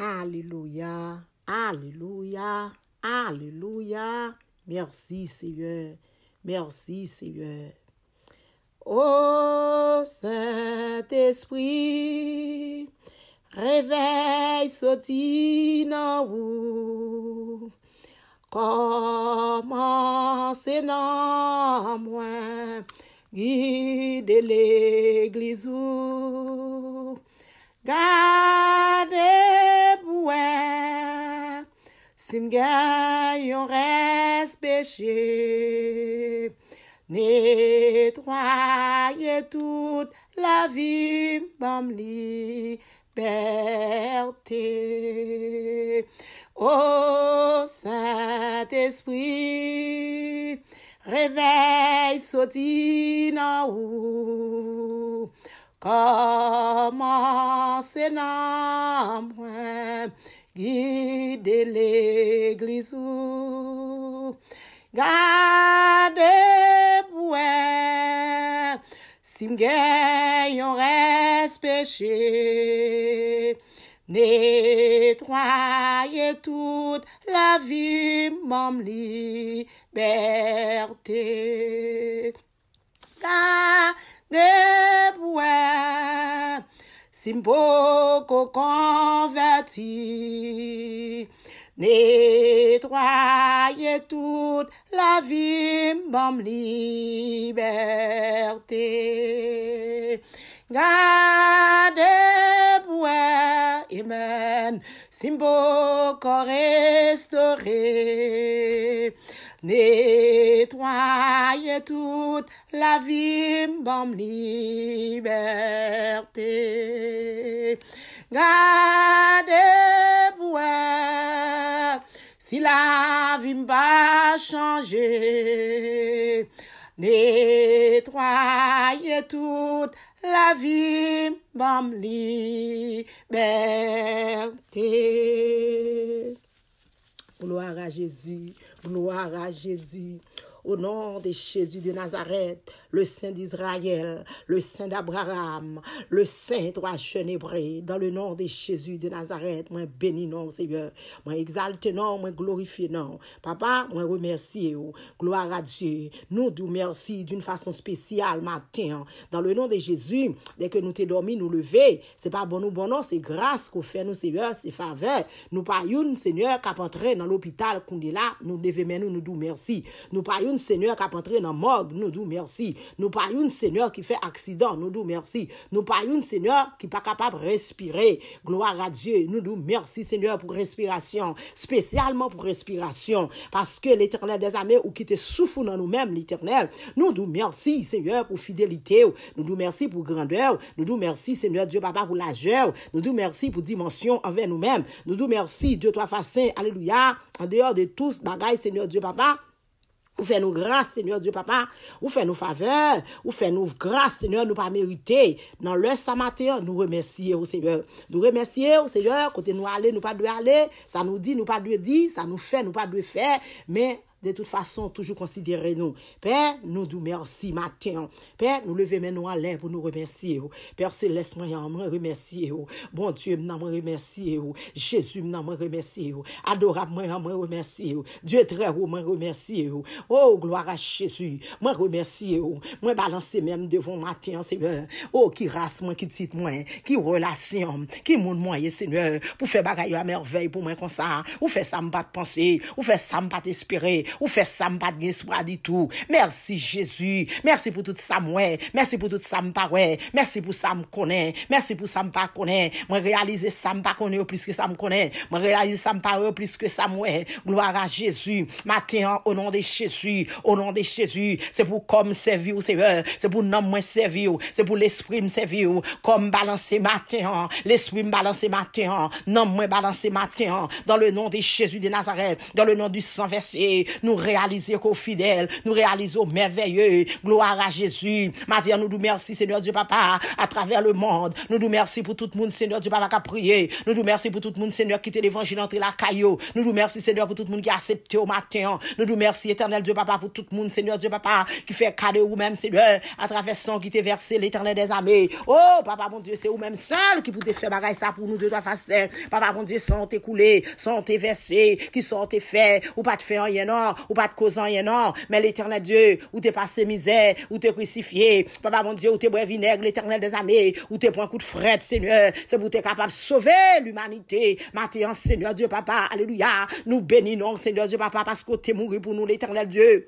Alleluya, alleluya, alleluya, mersi seyo, mersi seyo. O Saint-Esprit, reveil soti nan ou, Komanse nan mwen, guide l'Eglise ou. Kade bwè, sim gè yon respeche, Netwaye tout la vi mbam libertè. O Saint-Esprit, rèvèl soti nan ou, Koman se nan mwen gide l'eglizou. Gade mwen sim gen yon respeche. Netwaye tout la vi mwen liberté. ka debouè. Simbo converti, nettoyer toute la vie, bam liberté. Gade bouè, amen, Simbo restauré. Nettoyez toute la vie, bon liberté. Gardez pour hein, si la vie m'a changer. Nettoyez toute la vie, bon liberté. Gloire à Jésus. Gloire à Jésus. Au nom de Jésus de Nazareth, le Saint d'Israël, le Saint d'Abraham, le Saint Roi Chenébré, dans le nom de Jésus de Nazareth, moi bénis non, Seigneur. Moi exalte non, moi glorifie non. Papa, moi remercie. Gloire à Dieu. Nous nous merci d'une façon spéciale matin. Dans le nom de Jésus, dès que nous t'es dormi, nous lever. C'est pas bon nous bon non, c'est grâce qu'on fait nous, Seigneur, c'est faveur. Nous pas Seigneur, qu'à entrer dans l'hôpital qu'on est là, nous lever mais nous nous merci. Nous pas Seigneur qui a entré dans mort, nous nous merci. Nous pas un Seigneur qui fait accident, nous nous merci. Nous pas un Seigneur qui pas capable de respirer. Gloire à Dieu, nous nous merci Seigneur pour respiration, spécialement pour respiration, parce que l'Éternel des armées ou qui te souffre dans nous-mêmes, l'Éternel, nous nous merci Seigneur pour fidélité, nous nous merci pour grandeur, nous nous merci Seigneur Dieu Papa pour largeur, nous nous merci pour dimension envers nous-mêmes, nous nous merci Dieu toi façon, alléluia, en dehors de tous bagaille, Seigneur Dieu Papa, Ou fe nou grase, seigneur, diyo papa, ou fe nou faveur, ou fe nou grase, seigneur, nou pa merite, nan lè samate, nou remersiye ou oh seigneur, nou remersiye ou oh seigneur, kote nou ale, nou pa dwe ale, sa nou di, nou pa dwe di, sa nou fe, nou pa dwe fe, men... De tout fason, toujou konsidere nou. Pè, nou dou mèrsi maten. Pè, nou leve mè nou alè pou nou remersi e ou. Pè, selès mè yon, mè remersi e ou. Bon Dieu mè nan mè remersi e ou. Jésus mè nan mè remersi e ou. Adorat mè yon, mè remersi e ou. Dieu trè ou, mè remersi e ou. Ou, gloire a Jésus, mè remersi e ou. Mè balanse mè mè devon maten, se mè. Ou, ki rase mè, ki tit mè. Ki relasyon, ki moun mè ye se mè. Pou fè bagayou a mèrvei pou mè konsan. ou fait ça m'pas de espoir du tout. Merci Jésus. Merci pour tout ça moi. Merci pour tout ça m'pas ouais. Merci pour ça me connaît. Merci pour ça m'pas connaît. Moi réaliser ça pas connaît plus que ça me connaît. Moi réaliser ça m'pas plus que ça moi. Gloire à Jésus. Matin au nom de Jésus, au nom de Jésus, c'est pour comme servir ou Seigneur, c'est pour non moins servir, c'est pour l'esprit me servir, comme balancer matin, l'esprit me balancer matin, non moins balancer matin dans le nom de Jésus de Nazareth, dans le nom du sang versé, nous réaliser qu'au fidèles, nous réalisons au merveilleux. Gloire à Jésus. Matin, nous nous merci, Seigneur Dieu Papa, à travers le monde. Nous nous merci pour tout le monde, Seigneur Dieu Papa, qui a prié. Nous nous merci pour tout le monde, Seigneur, qui t'a l'évangile entre la caillou. Nous nous merci, Seigneur, pour tout le monde qui a accepté au matin. Nous nous merci, éternel Dieu Papa, pour tout le monde, Seigneur Dieu Papa, qui fait cadeau ou même, Seigneur, à travers son qui t'est versé, l'éternel des armées. Oh, Papa, mon Dieu, c'est ou même seul qui peut faire bagaille ça pour nous de toi, face Papa, mon Dieu, sans t'écouler, sans t'éverser, qui sont tes ou pas de faire rien, non ou pas de causant rien non, mais l'éternel Dieu, ou t'es passé misère, ou t'es crucifié, papa mon Dieu, ou t'es bois vinaigre, l'éternel des amis ou t'es un coup de fret, Seigneur, c'est pour t'es capable de sauver l'humanité. Maintenant, Seigneur Dieu, papa, alléluia, nous bénissons, Seigneur Dieu, papa, parce que t'es mouru pour nous, l'éternel Dieu.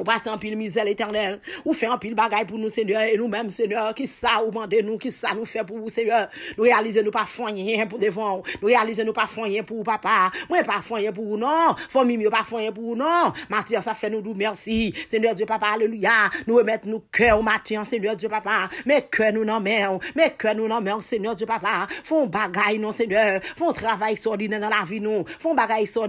Ou pa se anpil mizel eternel. Ou fe anpil bagay pou nou, seigneur. E nou menm, seigneur, ki sa ou mande nou. Ki sa nou fe pou, seigneur. Nou realize nou pa fonye pou devon. Nou realize nou pa fonye pou, papa. Mwen pa fonye pou, nou. Fon mimyo pa fonye pou, nou. Matiyan sa fe nou dou, mersi. Seigneur Diyo, papa, aleluya. Nou emet nou kè ou matiyan, seigneur Diyo, papa. Mè kè nou nanmen. Mè kè nou nanmen, seigneur Diyo, papa. Fon bagay nou, seigneur. Fon travay sordine nan la vi nou. Fon bagay sord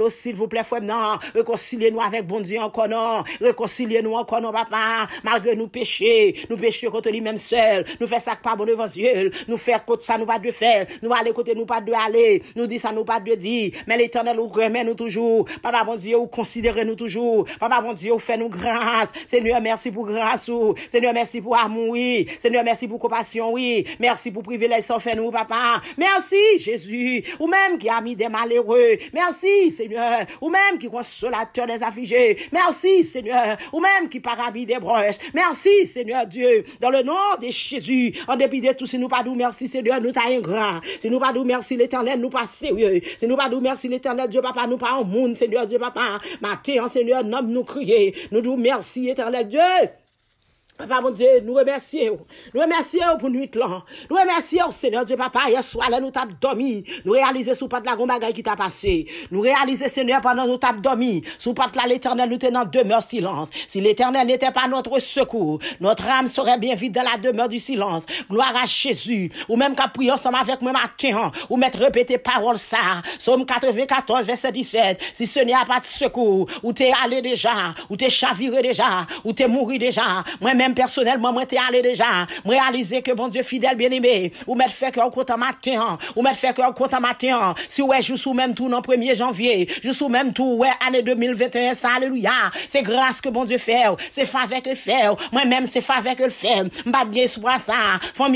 aussi, s'il vous plaît, frère, non, réconciliez-nous avec bon Dieu encore, non, réconciliez-nous encore, non, papa, malgré nous péchés, nous péchés contre lui-même seul, nous faisons ça que pas bon devant Dieu, nous faisons contre ça, nous pas de faire, nous allons côté, nous pas de aller, nous disons ça, nous pas de dire, mais l'éternel, nous remet nous toujours, papa, bon Dieu, vous considérez nous toujours, papa, bon Dieu, vous fait nous grâce, Seigneur, merci pour grâce, Seigneur, merci pour amour, oui, Seigneur, merci pour compassion, oui, merci pour privilège, sans fait nous, papa, merci, Jésus, ou même qui a mis des malheureux, merci, Seigneur. Ou même qui consolateur des affligés. Merci, Seigneur. Ou même qui parabie des broches. Merci, Seigneur Dieu. Dans le nom de Jésus, en dépit de tout, si nous pas nous merci, Seigneur, nous taillons grand. Si nous pas nous merci, l'éternel, nous pas sérieux. Si nous pas nous merci, l'éternel, Dieu, papa, nous pas en monde, Seigneur, Dieu, papa. en Seigneur, nomme nous crier. Nous nous merci, éternel Dieu. Papa, mon Dieu, nous remercions. Nous remercions pour nuit là. Nous remercions, Seigneur Dieu, papa. Hier soir, là, nous t'avons dormi. Nous réalisons sous pas de la bagaille qui t'a passé. Nous réalisons, Seigneur, pendant nous t'avons dormi. Sous pas de l'éternel, nous tenons demeure silence. Si l'éternel n'était pas notre secours, notre âme serait bien vite dans la demeure du silence. Gloire à Jésus. Ou même qu'à prier ensemble avec moi matin, ou mettre répéter parole ça. Somme 94, verset 17. Si ce n'est pas de secours, ou t'es allé déjà, ou t'es chaviré déjà, ou t'es mouru déjà. Personnel, personnellement, moi, t'es allé déjà. Hein. réaliser que bon Dieu fidèle, bien-aimé, ou mettre fait que au compte matin, ou mettre fait que au compte matin, si ouais, sous même tout, non, 1er janvier, je sous même tout, ouais, année 2021, ça, alléluia. C'est grâce que bon Dieu fait, c'est faveur que fait, moi-même, c'est faveur que le fait. M'pas d'espoir, ça. pas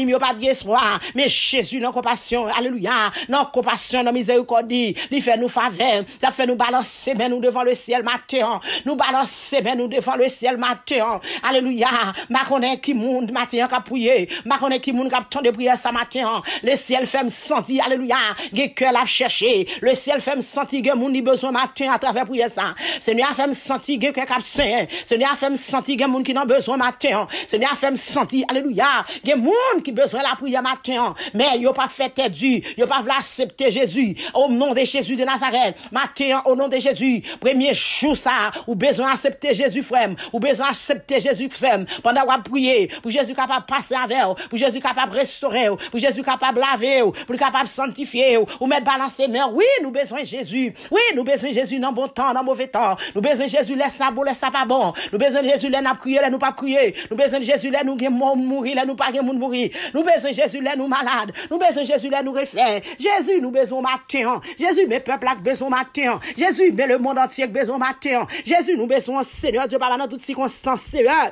Mais Jésus, non, compassion, alléluia. Non, compassion, non, miséricorde, il fait nous faveur. Ça fait nous balancer, mais nous devant le ciel matin. Nous balancer, mais nous devant le ciel matin. Alléluia. Ma ki moun matin kap prier, ma ki moun kap ton de prière sa matin. Le ciel fait me sentir alléluia, gen cœur l'a chercher. Le ciel fait me sentir gen moun ki besoin matin à travers prier ça. Seigneur fait me sentir gen cœur kap saint. Seigneur fait me sentir gen moun ki n'a besoin matin. Seigneur fait me sentir alléluia, gen moun ki besoin la prière matin. Mais yo pas fait tête du, yo pas voulu accepter Jésus au nom de Jésus de Nazareth. Matin au nom de Jésus, premier jour ça, ou besoin accepter Jésus frère, ou besoin accepter Jésus frère. Pendant qu'on prier, pour Jésus capable de passer avec pour Jésus capable de restaurer pour Jésus capable de laver pour pour capable de sanctifier ou mettre balancer mains. Oui, nous besoin Jésus. Oui, nous besoin Jésus dans bon temps, dans mauvais temps. Nous besoin Jésus, laisse ça bon, laisse ça pas bon. Nous besoin Jésus, laisse nous prier, laisse nous pas prier. Nous besoin Jésus, laisse nous mourir, laisse nous pas mourir. Nous besoin Jésus, laisse nous malades. Nous besoin Jésus, laisse nous refaire. Jésus, nous besoin matin. Jésus, mes peuples, besoin matin. Jésus, mais le monde entier, besoin matin. Jésus, nous besoin, Seigneur Dieu, papa, dans toutes circonstances, Seigneur.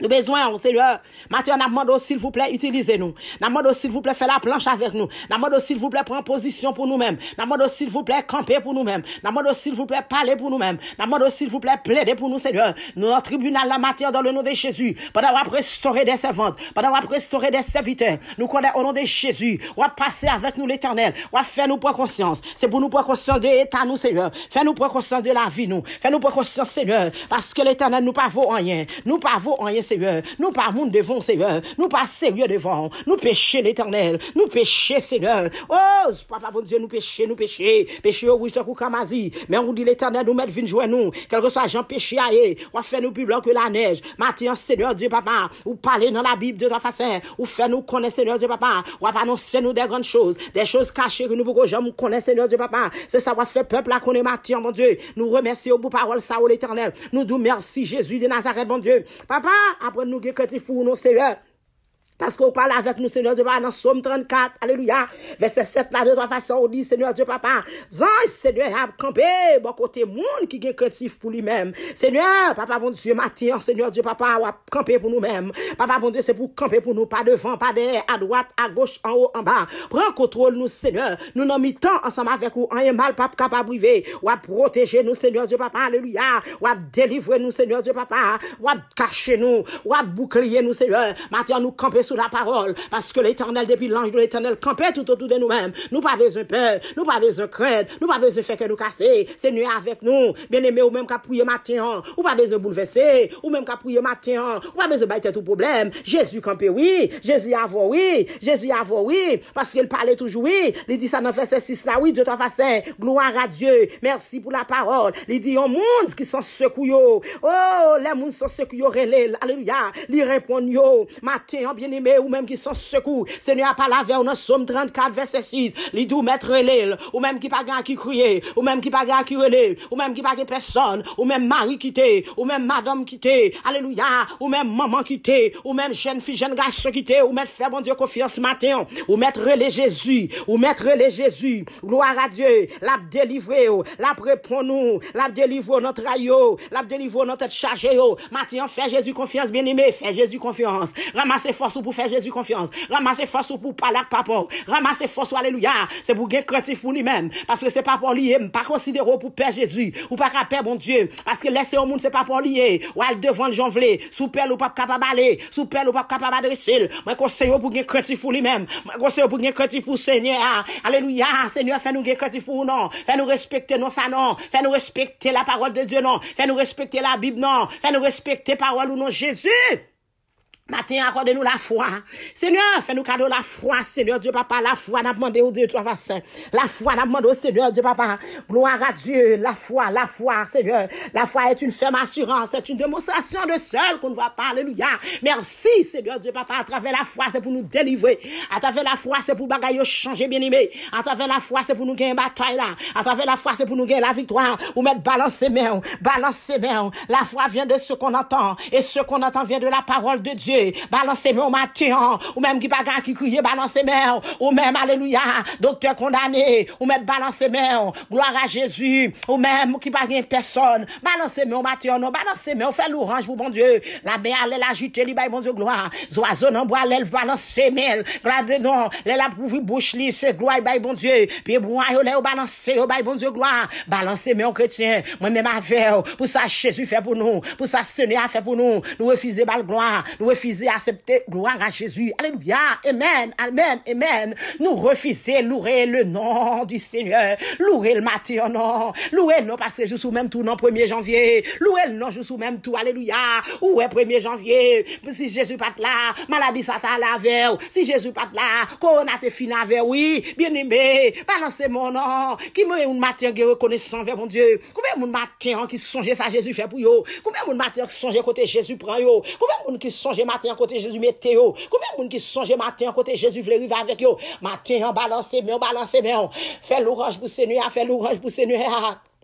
Nous besoin, Seigneur Mathieu, le. Maintenant, nous s'il vous plaît, utilisez-nous. Nous demandons, s'il vous plaît, faites la planche avec nous. Nous de s'il vous plaît, prendre position pour nous-mêmes. Nous demandons, s'il vous plaît, Campez pour nous-mêmes. Nous s'il vous plaît, parler pour nous-mêmes. Nous mode s'il vous plaît, plaidez pour nous, Seigneur. Nous, en tribunal, la matière dans le nom de Jésus. Pendant avoir restaurer des servantes. Pendant avoir restaurer des serviteurs. Nous connaissons au nom de Jésus. On va passer avec nous l'éternel. On va faire nous prendre conscience. C'est pour nous prendre conscience de l'état, nous, Seigneur. Fais nous prendre conscience de la vie, nous. Fais nous prendre conscience, Seigneur. Parce que l'éternel, nous pas vaut rien. Nous pas rien, Seigneur. Nous pas monde devant, Seigneur. Nous pas sérieux devant. Nous péchons l'éternel. Nous péchons, Seigneur. Oh, papa, bon Dieu, nous péchons, nous péchons. Péché au rouge de Koukamazi. Mais on dit l'éternel, nous mettons vin jouer nous. Quel que soit Jean péché aïe. On fait nous plus blanc que la neige. Matin, Seigneur Dieu, papa. Ou parler dans la Bible de la façon. Ou fait nous connaître, Seigneur Dieu, papa. Ou annoncer nous des grandes choses. Des choses cachées que nous gens nous connaître, Seigneur Dieu, papa. C'est ça, va fait peuple à connaître matin, mon Dieu. Nous remercions au bout parole, ça, l'éternel. Nous nous merci, Jésus de Nazareth, bon Dieu. Papa, apre nou ge kati foun nou sewe Parce qu'on parle avec nous, Seigneur Dieu, bah, dans Somme 34, Alléluia, verset 7, là, de trois façons, on dit, Seigneur Dieu, Papa, Zange, Seigneur, a campé, bon côté monde qui est créatif pour lui-même. Seigneur, Papa, bon Dieu, Mathieu, Seigneur Dieu, Papa, à a campé pour nous-mêmes. Papa, bon Dieu, c'est pour camper pour nous, pas devant, pas derrière, à droite, à gauche, en haut, en bas. Prends contrôle, nous, Seigneur. Nous n'en mettons ensemble avec vous, en mal, pas capable privé. Ou à protéger nous, Seigneur Dieu, Papa, Alléluia. Ou à délivrer nous, Seigneur Dieu, Papa. Ou à cacher nous. Ou à bouclier nous, Seigneur. Matin, nous camper sous la parole, parce que l'éternel, depuis l'ange de l'éternel, campait tout autour de nous-mêmes. Nous pas besoin peur, nous pas besoin craindre, nous pas besoin faire que nous casser. Seigneur avec nous, bien aimé, ou même qu'à prier matin, hein, ou pas besoin bouleverser, ou même qu'à prier matin, hein, ou pas besoin battre tout problème. Jésus campait, oui, Jésus avant, oui, Jésus avant, oui, parce qu'il parlait toujours, oui, il dit ça dans verset 6 là, oui, Dieu t'a fait gloire à Dieu, merci pour la parole. Il dit, au oh, monde qui sont secoués, oh, les mondes sont secoués, alléluia, il répond, yo, matin, hein, bien ou même qui sont secours. Seigneur, la vers nous, Somme 34, verset 6. Lidou mettre l'île, ou même qui pas qui crier, ou même qui pas qui relève, ou même qui pas personne, ou même mari quitté, ou même madame quitté, alléluia, ou même maman quitté, ou même jeune fille, jeune garçon quitté, ou même faire bon Dieu confiance matin, ou mettre les Jésus, ou mettre les Jésus, gloire à Dieu, l'a délivré, oh. l'a préponne, nous, l'a délivre notre aïe, oh. l'a délivre notre chargé, oh. matin, fais Jésus confiance, bien-aimé, fais Jésus confiance, ramasse force pour faire Jésus confiance. Ramassez force pour parler avec papa. Ramasser force, alléluia. C'est pour gagner créatif pour lui-même. Parce que c'est pas pour lui, pas considéré pour Père Jésus. Ou pas Père bon Dieu. Parce que laisser au monde, c'est pas pour lui. Ou devant le Souper Sous père ou pas capable d'aller. Sous père ou pas capable d'adresser. Mais pour gagner créatif pour lui-même. Moi, conseille pour gagner créatif pour Seigneur. Alléluia. Seigneur, fais-nous gagner créatif pour non. Fais-nous respecter non ça non. Fais-nous respecter la parole de Dieu non. Fais-nous respecter la Bible non. Fais-nous respecter parole ou non Jésus. Matin, accorde-nous la foi. Seigneur, fais-nous cadeau la foi, Seigneur Dieu Papa. La foi, n'a demandé au Dieu, toi, Saint. La foi, n'a demandé au Seigneur Dieu Papa. Gloire à Dieu. La foi, la foi, Seigneur. La foi est une ferme assurance. C'est une démonstration de seul qu'on ne voit pas. Alléluia. Merci, Seigneur Dieu Papa. À travers la foi, c'est pour nous délivrer. À travers la foi, c'est pour bagailler, changer, bien-aimé. À travers la foi, c'est pour nous gagner bataille là. À travers la foi, c'est pour nous gagner la victoire. Ou mettre balance ses mains. Balance ses mains. La foi vient de ce qu'on entend. Et ce qu'on entend vient de la parole de Dieu. Balanse men ou mati an Ou menm ki pa gan ki kouye Balanse men ou menm aleluya Dokte kondane Ou menm balanse men Gloar a jesu Ou menm ki pa gen person Balanse men ou mati an Ou balanse men ou fe lou range pou bon die La be a lel ajite li bay bon die gloar Zo a zo nan bo a lel balanse men Glade non Lela pou vi bouch li se gloay bay bon die Pi e bou a yo le ou balanse yo bay bon die gloar Balanse men ou kretien Mwen men ma vew Pou sa jesu fe pou nou Pou sa sene a fe pou nou Lou e fizé bal gloar Lou e fizé bal gloar accepter gloire à Jésus. Alléluia. Amen. Amen. Amen. Nous refuser louer le nom du Seigneur. Louer le matin, non. Louer non parce que je suis même tout non 1er janvier. Louer le nom je suis même tout. Alléluia. est 1er janvier. Si Jésus pas là, maladie ça ça la Si Jésus pas là, a te fin avec oui. Bien-aimé, balancez mon nom. Qui me un matin qui reconnaissant vers mon Dieu. Combien de matin qui songe ça Jésus fait pour yo? Combien de matin qui songeait côté Jésus prend yo? Combien de qui songeait Maten yon kote jesu mete yo. Koumen moun ki sonje. Maten yon kote jesu vleri va veke yo. Maten yon balanse men, balanse men. Fè louk anj pou senye. Fè louk anj pou senye.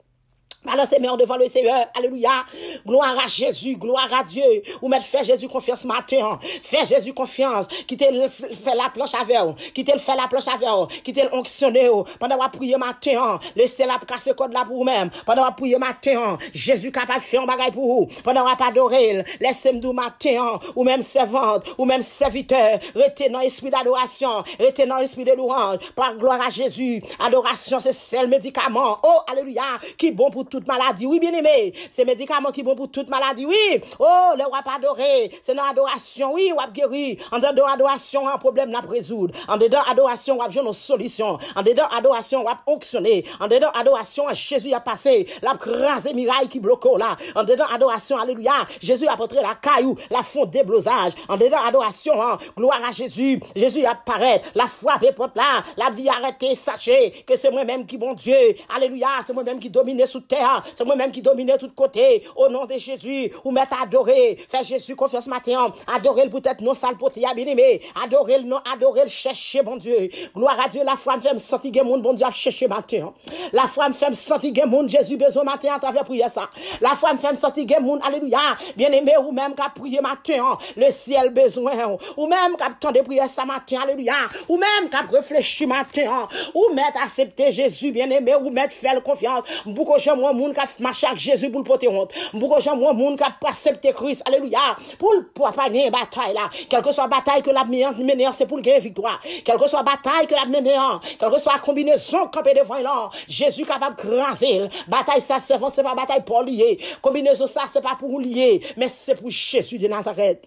mieux meilleur devant le Seigneur. Alléluia. Gloire à Jésus. Gloire à Dieu. Ou mettre faire Jésus confiance matin. Fais Jésus confiance. Quittez le fait la planche avec vous. Quittez le faire la planche avec vous. Quittez onctionné Pendant que vous priez matin. Laissez la casser code là pour vous-même. Pendant que vous priez matin. Jésus capable de faire un bagaille pour vous. Pendant que vous adorer. Laissez-moi matin. Ou même servante. Ou même serviteur. Retenez dans l'esprit d'adoration. Retenez dans l'esprit de louange. Par gloire à Jésus. Adoration, c'est le médicament. Oh, alléluia. Qui bon pour toute maladie. Oui, bien aimé. C'est médicament qui bon pour toute maladie. Oui. Oh, le wap adoré. C'est dans adoration. Oui, wap guéri. En dedans adoration, un problème n'a résoudre. En dedans adoration, wap une solution. En dedans adoration, wap onctionné. En dedans adoration, Jésus a passé. L'a crasé miraille qui bloque là. En dedans adoration, alléluia. Jésus a porté la caillou, la fond déblosage. En dedans adoration, hein. gloire à Jésus. Jésus apparaît. La foi, est là. La vie arrêtée, sachez que c'est moi-même qui bon Dieu. Alléluia. C'est moi-même qui domine sous terre. Hein. C'est moi-même qui domine tout côté. Au nom de Jésus, ou mettre adoré Faire Jésus confiance matin. Adorer le peut-être non sale pour bien aimé. Adorer le non, adorer le chercher, bon Dieu. Gloire à Dieu, la foi me fait me sentir bon Dieu a cherché matin. La foi me fait me sentir Jésus besoin matin à travers prière ça. La foi me fait me sentir alléluia. Bien aimé, ou même qu'à prier matin, le ciel besoin. Ou même qu'à temps de prier ça matin, alléluia. Ou même qu'à réfléchir matin. Ou mettre accepter Jésus, bien aimé, ou mettre faire confiance. Beaucoup j'aime moun ka fmachak Jezou pou l'pote ont. Mpou kajan moun moun ka passepte kris. Aleluya. Pou l'papagne batay la. Kelke swa batay ke la menean se pou l'geye viktoa. Kelke swa batay ke la menean. Kelke swa kombine son kapè devan lan. Jezou kapap kranzil. Batay sa sefant se pa batay pou liye. Kombine sa se pa pou liye. Mè se pou Jezou de Nazaret.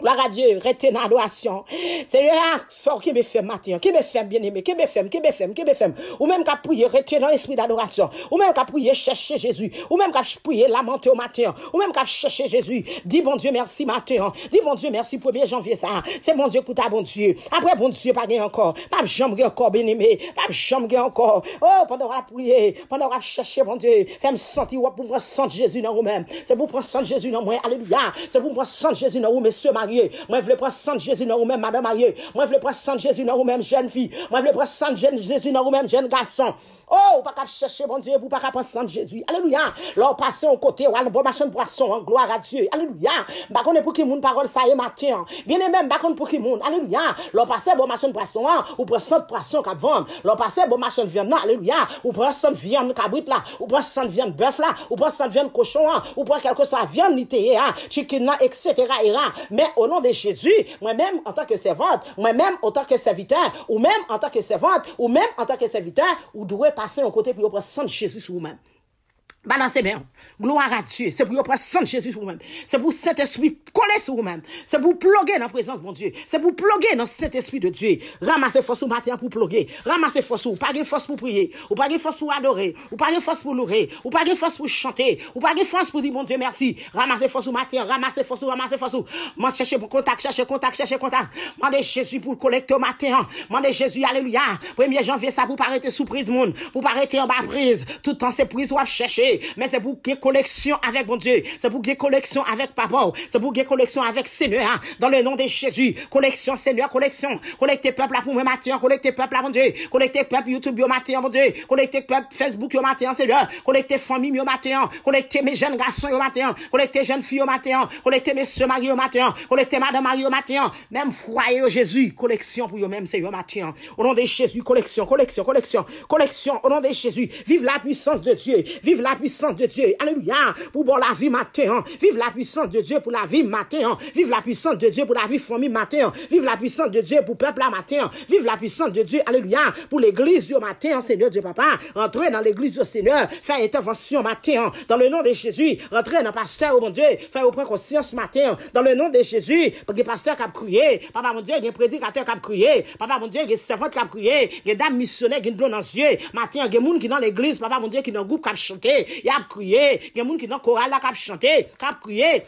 Gloire à Dieu, retenez l'adoration. Seigneur, ah, fort qui me fait matin, qui me fait bien aimé, qui me fait, qui me fait, qui me fait. Ou même qu'à prier, retenez dans l'esprit d'adoration. Ou même qu'à prier, chercher Jésus. Ou même qu'à prier, lamenter au matin. Ou même qu'à chercher Jésus. Dis bon Dieu merci matin. Dis bon Dieu merci 1er janvier ça. C'est bon Dieu pour ta bon Dieu. Après bon Dieu, pas rien encore. Pas jamais encore bien aimé. Pas jamais encore. Oh, pendant qu'on prier, pendant qu'on chercher bon Dieu. Fais-moi sentir, pour prendre sentir Jésus dans vous-même. C'est pour prendre sang Jésus dans moi. Alléluia. C'est pour prendre sentir Jésus dans vous, messieurs, moi, je veux prendre Saint Jésus dans vous-même, madame mariée. Moi, je veux prendre Saint Jésus dans vous-même, jeune fille. Moi, je veux prendre Saint Jésus dans vous-même, jeune garçon. Oh, pas qu'à chercher, bon Dieu, pour pas qu'à penser en Jésus. Alléluia. Là, passe au côté, ou à bon machin de poisson, hein, gloire à Dieu. Alléluia. Bah, on est pour qui moun parole, ça est matin. Hein. Bien aimé, bah, on pour qui moun. Alléluia. Là, passe bon machin de poisson, hein, ou prend cent poisson qu'à vendre. Là, passe bon machin de viande, alléluia. Ou prend cent viande cabrit là, ou prend cent viande bœuf là, ou prend 100 viande cochon, ou prend quelque chose viande litéé, chicken là, etc. Mais au nom de Jésus, moi-même, en tant que servante, moi-même, en tant que serviteur, ou même en tant que servante, ou même en tant que serviteur, ou doit Pase yon kote pou yo pa san jeswis wouman c'est bien. Gloire à Dieu. C'est pour prendre sang de Jésus vous-même. C'est pour Saint-Esprit coller sur vous-même. C'est pour ploguer dans la présence de Dieu. C'est pour ploguer dans Saint-Esprit de Dieu. Ramassez force au matin pour ploguer. Ramassez force ou pas de force pour prier. Ou pas force pour adorer. Ou pas de force pour louer. Ou pas de force pour chanter. Ou pas de force pour dire bon Dieu merci. Ramassez force au matin. Ramassez force ou ramassez force ou. chercher pour contact, chercher contact, chercher contact. Mandez Jésus pour collecter au matin. Mandez Jésus, alléluia. 1er janvier, ça pour pas arrêter sous prise, monde. Pour pas arrêter en bas prise. Tout le temps, c'est prise ou à chercher mais c'est pour qu'il collection avec bon Dieu, c'est pour gagner collection avec papa, c'est pour qu'il collection avec Seigneur, dans le nom de Jésus, collection Seigneur, collection, collecte peuple à pour matin, collectez peuple à mon Dieu, collectez peuple YouTube au matin, mon Dieu, collectez peuple Facebook au matin, Seigneur, collectez famille au matin, collectez mes jeunes garçons au matin, les jeunes filles au matin, collectez sœurs Marie au matin, les madame Marie au matin, même foyer oh Jésus, collection pour eux même, c'est au matin, au nom de Jésus, collection, collection, collection, collection, au nom de Jésus, vive la puissance de Dieu, vive la puissance puissance de Dieu. Alléluia. Pour bon la vie matin. Hein. Vive la puissance de Dieu pour la vie matin. Hein. Vive la puissance de Dieu pour la vie famille matin. Hein. Vive la puissance de Dieu pour peuple la matin. Vive la puissance de Dieu. Alléluia. Pour l'église du matin, Seigneur Dieu Papa. Entrez dans l'église du Seigneur. Faire intervention matin. Dans le nom de Jésus. Entrez dans pasteur, oh au bon Dieu. Faire prendre conscience matin. Dans le nom de Jésus. Parce pasteur qui a Papa mon Dieu, il prédicateur qui a Papa mon Dieu, il y qui a dame missionnaire qui a dans les yeux. Matin, il qui dans l'église. Papa mon Dieu, qui dans le groupe qui Yap kriye, gen moun ki nan koral la kap chante, kap kriye.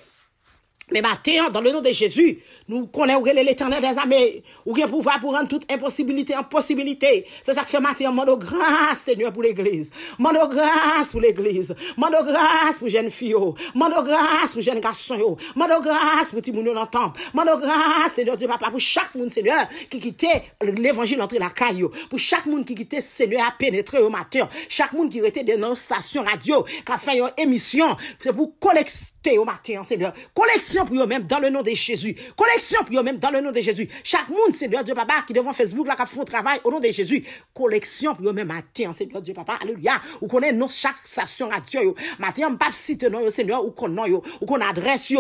Mais maintenant, hein, dans le nom de Jésus, nous connaissons l'éternel des armées. Ou bien pouvoir pour rendre toute impossibilité en possibilité. C'est ça que fait matin. Mande grâce, Seigneur, pour l'église. mono grâce pour l'église. mono grâce pour jeunes filles. Oh. mono grâce pour jeunes garçons. Oh. Mande grâce pour ceux dans le temple. Mande grâce, Seigneur Dieu, papa, pour chaque monde, Seigneur, qui quittait l'évangile entre la caille. Oh. Pour chaque monde qui quittait, Seigneur, à pénétrer au matin. Chaque monde qui était dans nos stations radio, qui a fait une émission. C'est pour collecter au matin, hein, Seigneur. Collection pour eux même dans le nom de Jésus. Collection pour eux-mêmes dans le nom de Jésus. Chaque monde, Seigneur Dieu Papa, qui devant Facebook, là, qui font travail au nom de Jésus. Collection pour eux-mêmes matin, Seigneur Dieu Papa. Alléluia. Ou connaît nos chaque station radio, Dieu, Matin, pas site, Seigneur, ou qu'on adresse,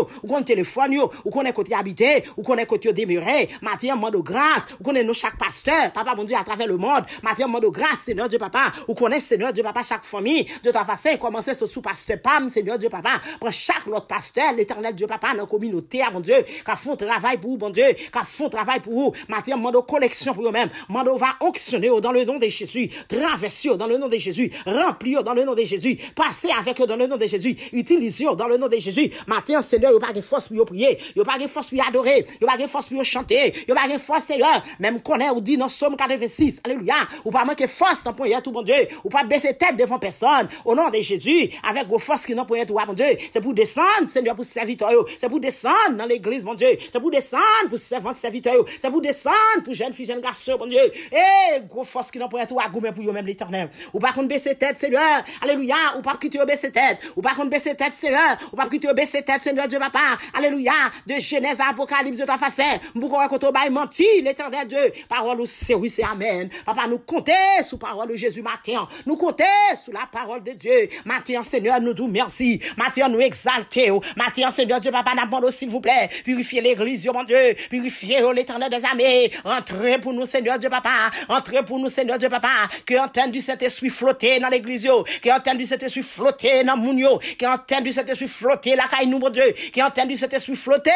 téléphone, yo. Ou qu'on est côté habité. Ou qu'on est côté demeuré. Matin, mode de grâce. Ou qu'on nos chaque pasteur. Papa, mon Dieu, à travers le monde. Matin, mode de grâce, Seigneur Dieu Papa. Ou qu'on Seigneur Dieu Papa, chaque famille. De ta façon, commencer sous pasteur Pam, Seigneur Dieu Papa. Pour chaque pasteur, l'éternel Dieu, papa, dans la communauté, mon ah, Dieu, qui font travail pour vous, bon Dieu, qui font travail pour vous. Maintenant, mando collection pour eux-mêmes. Mando va auctionner dans le nom de Jésus. Traverser dans le nom de Jésus. Remplir dans le nom de Jésus. Passer avec eux dans le nom de Jésus. Utiliser dans le nom de Jésus. Maintenant, Seigneur, il n'y a pas de force pour prier. Il a pas de force pour adorer. Il a pas de force pour chanter. Il a pas de force, Seigneur. Même qu'on est ou dit dans Somme 86. Alléluia. Ou pas manquer force dans le tout bon Dieu. Ou pas baisser tête devant personne. Au nom de Jésus. Avec vos forces qui n'ont pas ah, bon Dieu. C'est pour descendre descendre, Seigneur, pour serviteur, c'est pour descendre dans l'église, mon Dieu, c'est pour descendre pour servant serviteur, c'est pour descendre pour jeunes filles, jeunes garçons, mon Dieu, et eh, gros force qui pas pas tout à goûter pour eux-mêmes l'éternel, ou par contre baisser tête, Seigneur, alléluia, ou pas contre baisser tête, ou par contre baisser tête, Seigneur, ou pas contre baisser tête, Seigneur Dieu, papa, alléluia, de Genèse à Apocalypse, de t'a fait, nous tu bail menti, l'éternel Dieu, parole ou c'est oui, c'est amen, papa, nous comptons sous parole de Jésus matin, nous comptez sous la parole de Dieu, matin, Seigneur, nous nous merci, matin, nous exaltons, Oh. Matthieu. Seigneur Dieu, papa, nous s'il vous plaît. Purifiez l'église, mon Dieu. Purifiez, oh, l'éternel des armées. Entrez pour nous, Seigneur Dieu, papa. Entrez pour nous, Seigneur Dieu, papa. Que l'antenne du Saint-Esprit flotter dans l'église, oh. Que l'antenne du Saint-Esprit flotter dans Mounio? Que entende du Saint-Esprit flotter la caille, nous, mon Dieu. Que l'antenne du Saint-Esprit flotter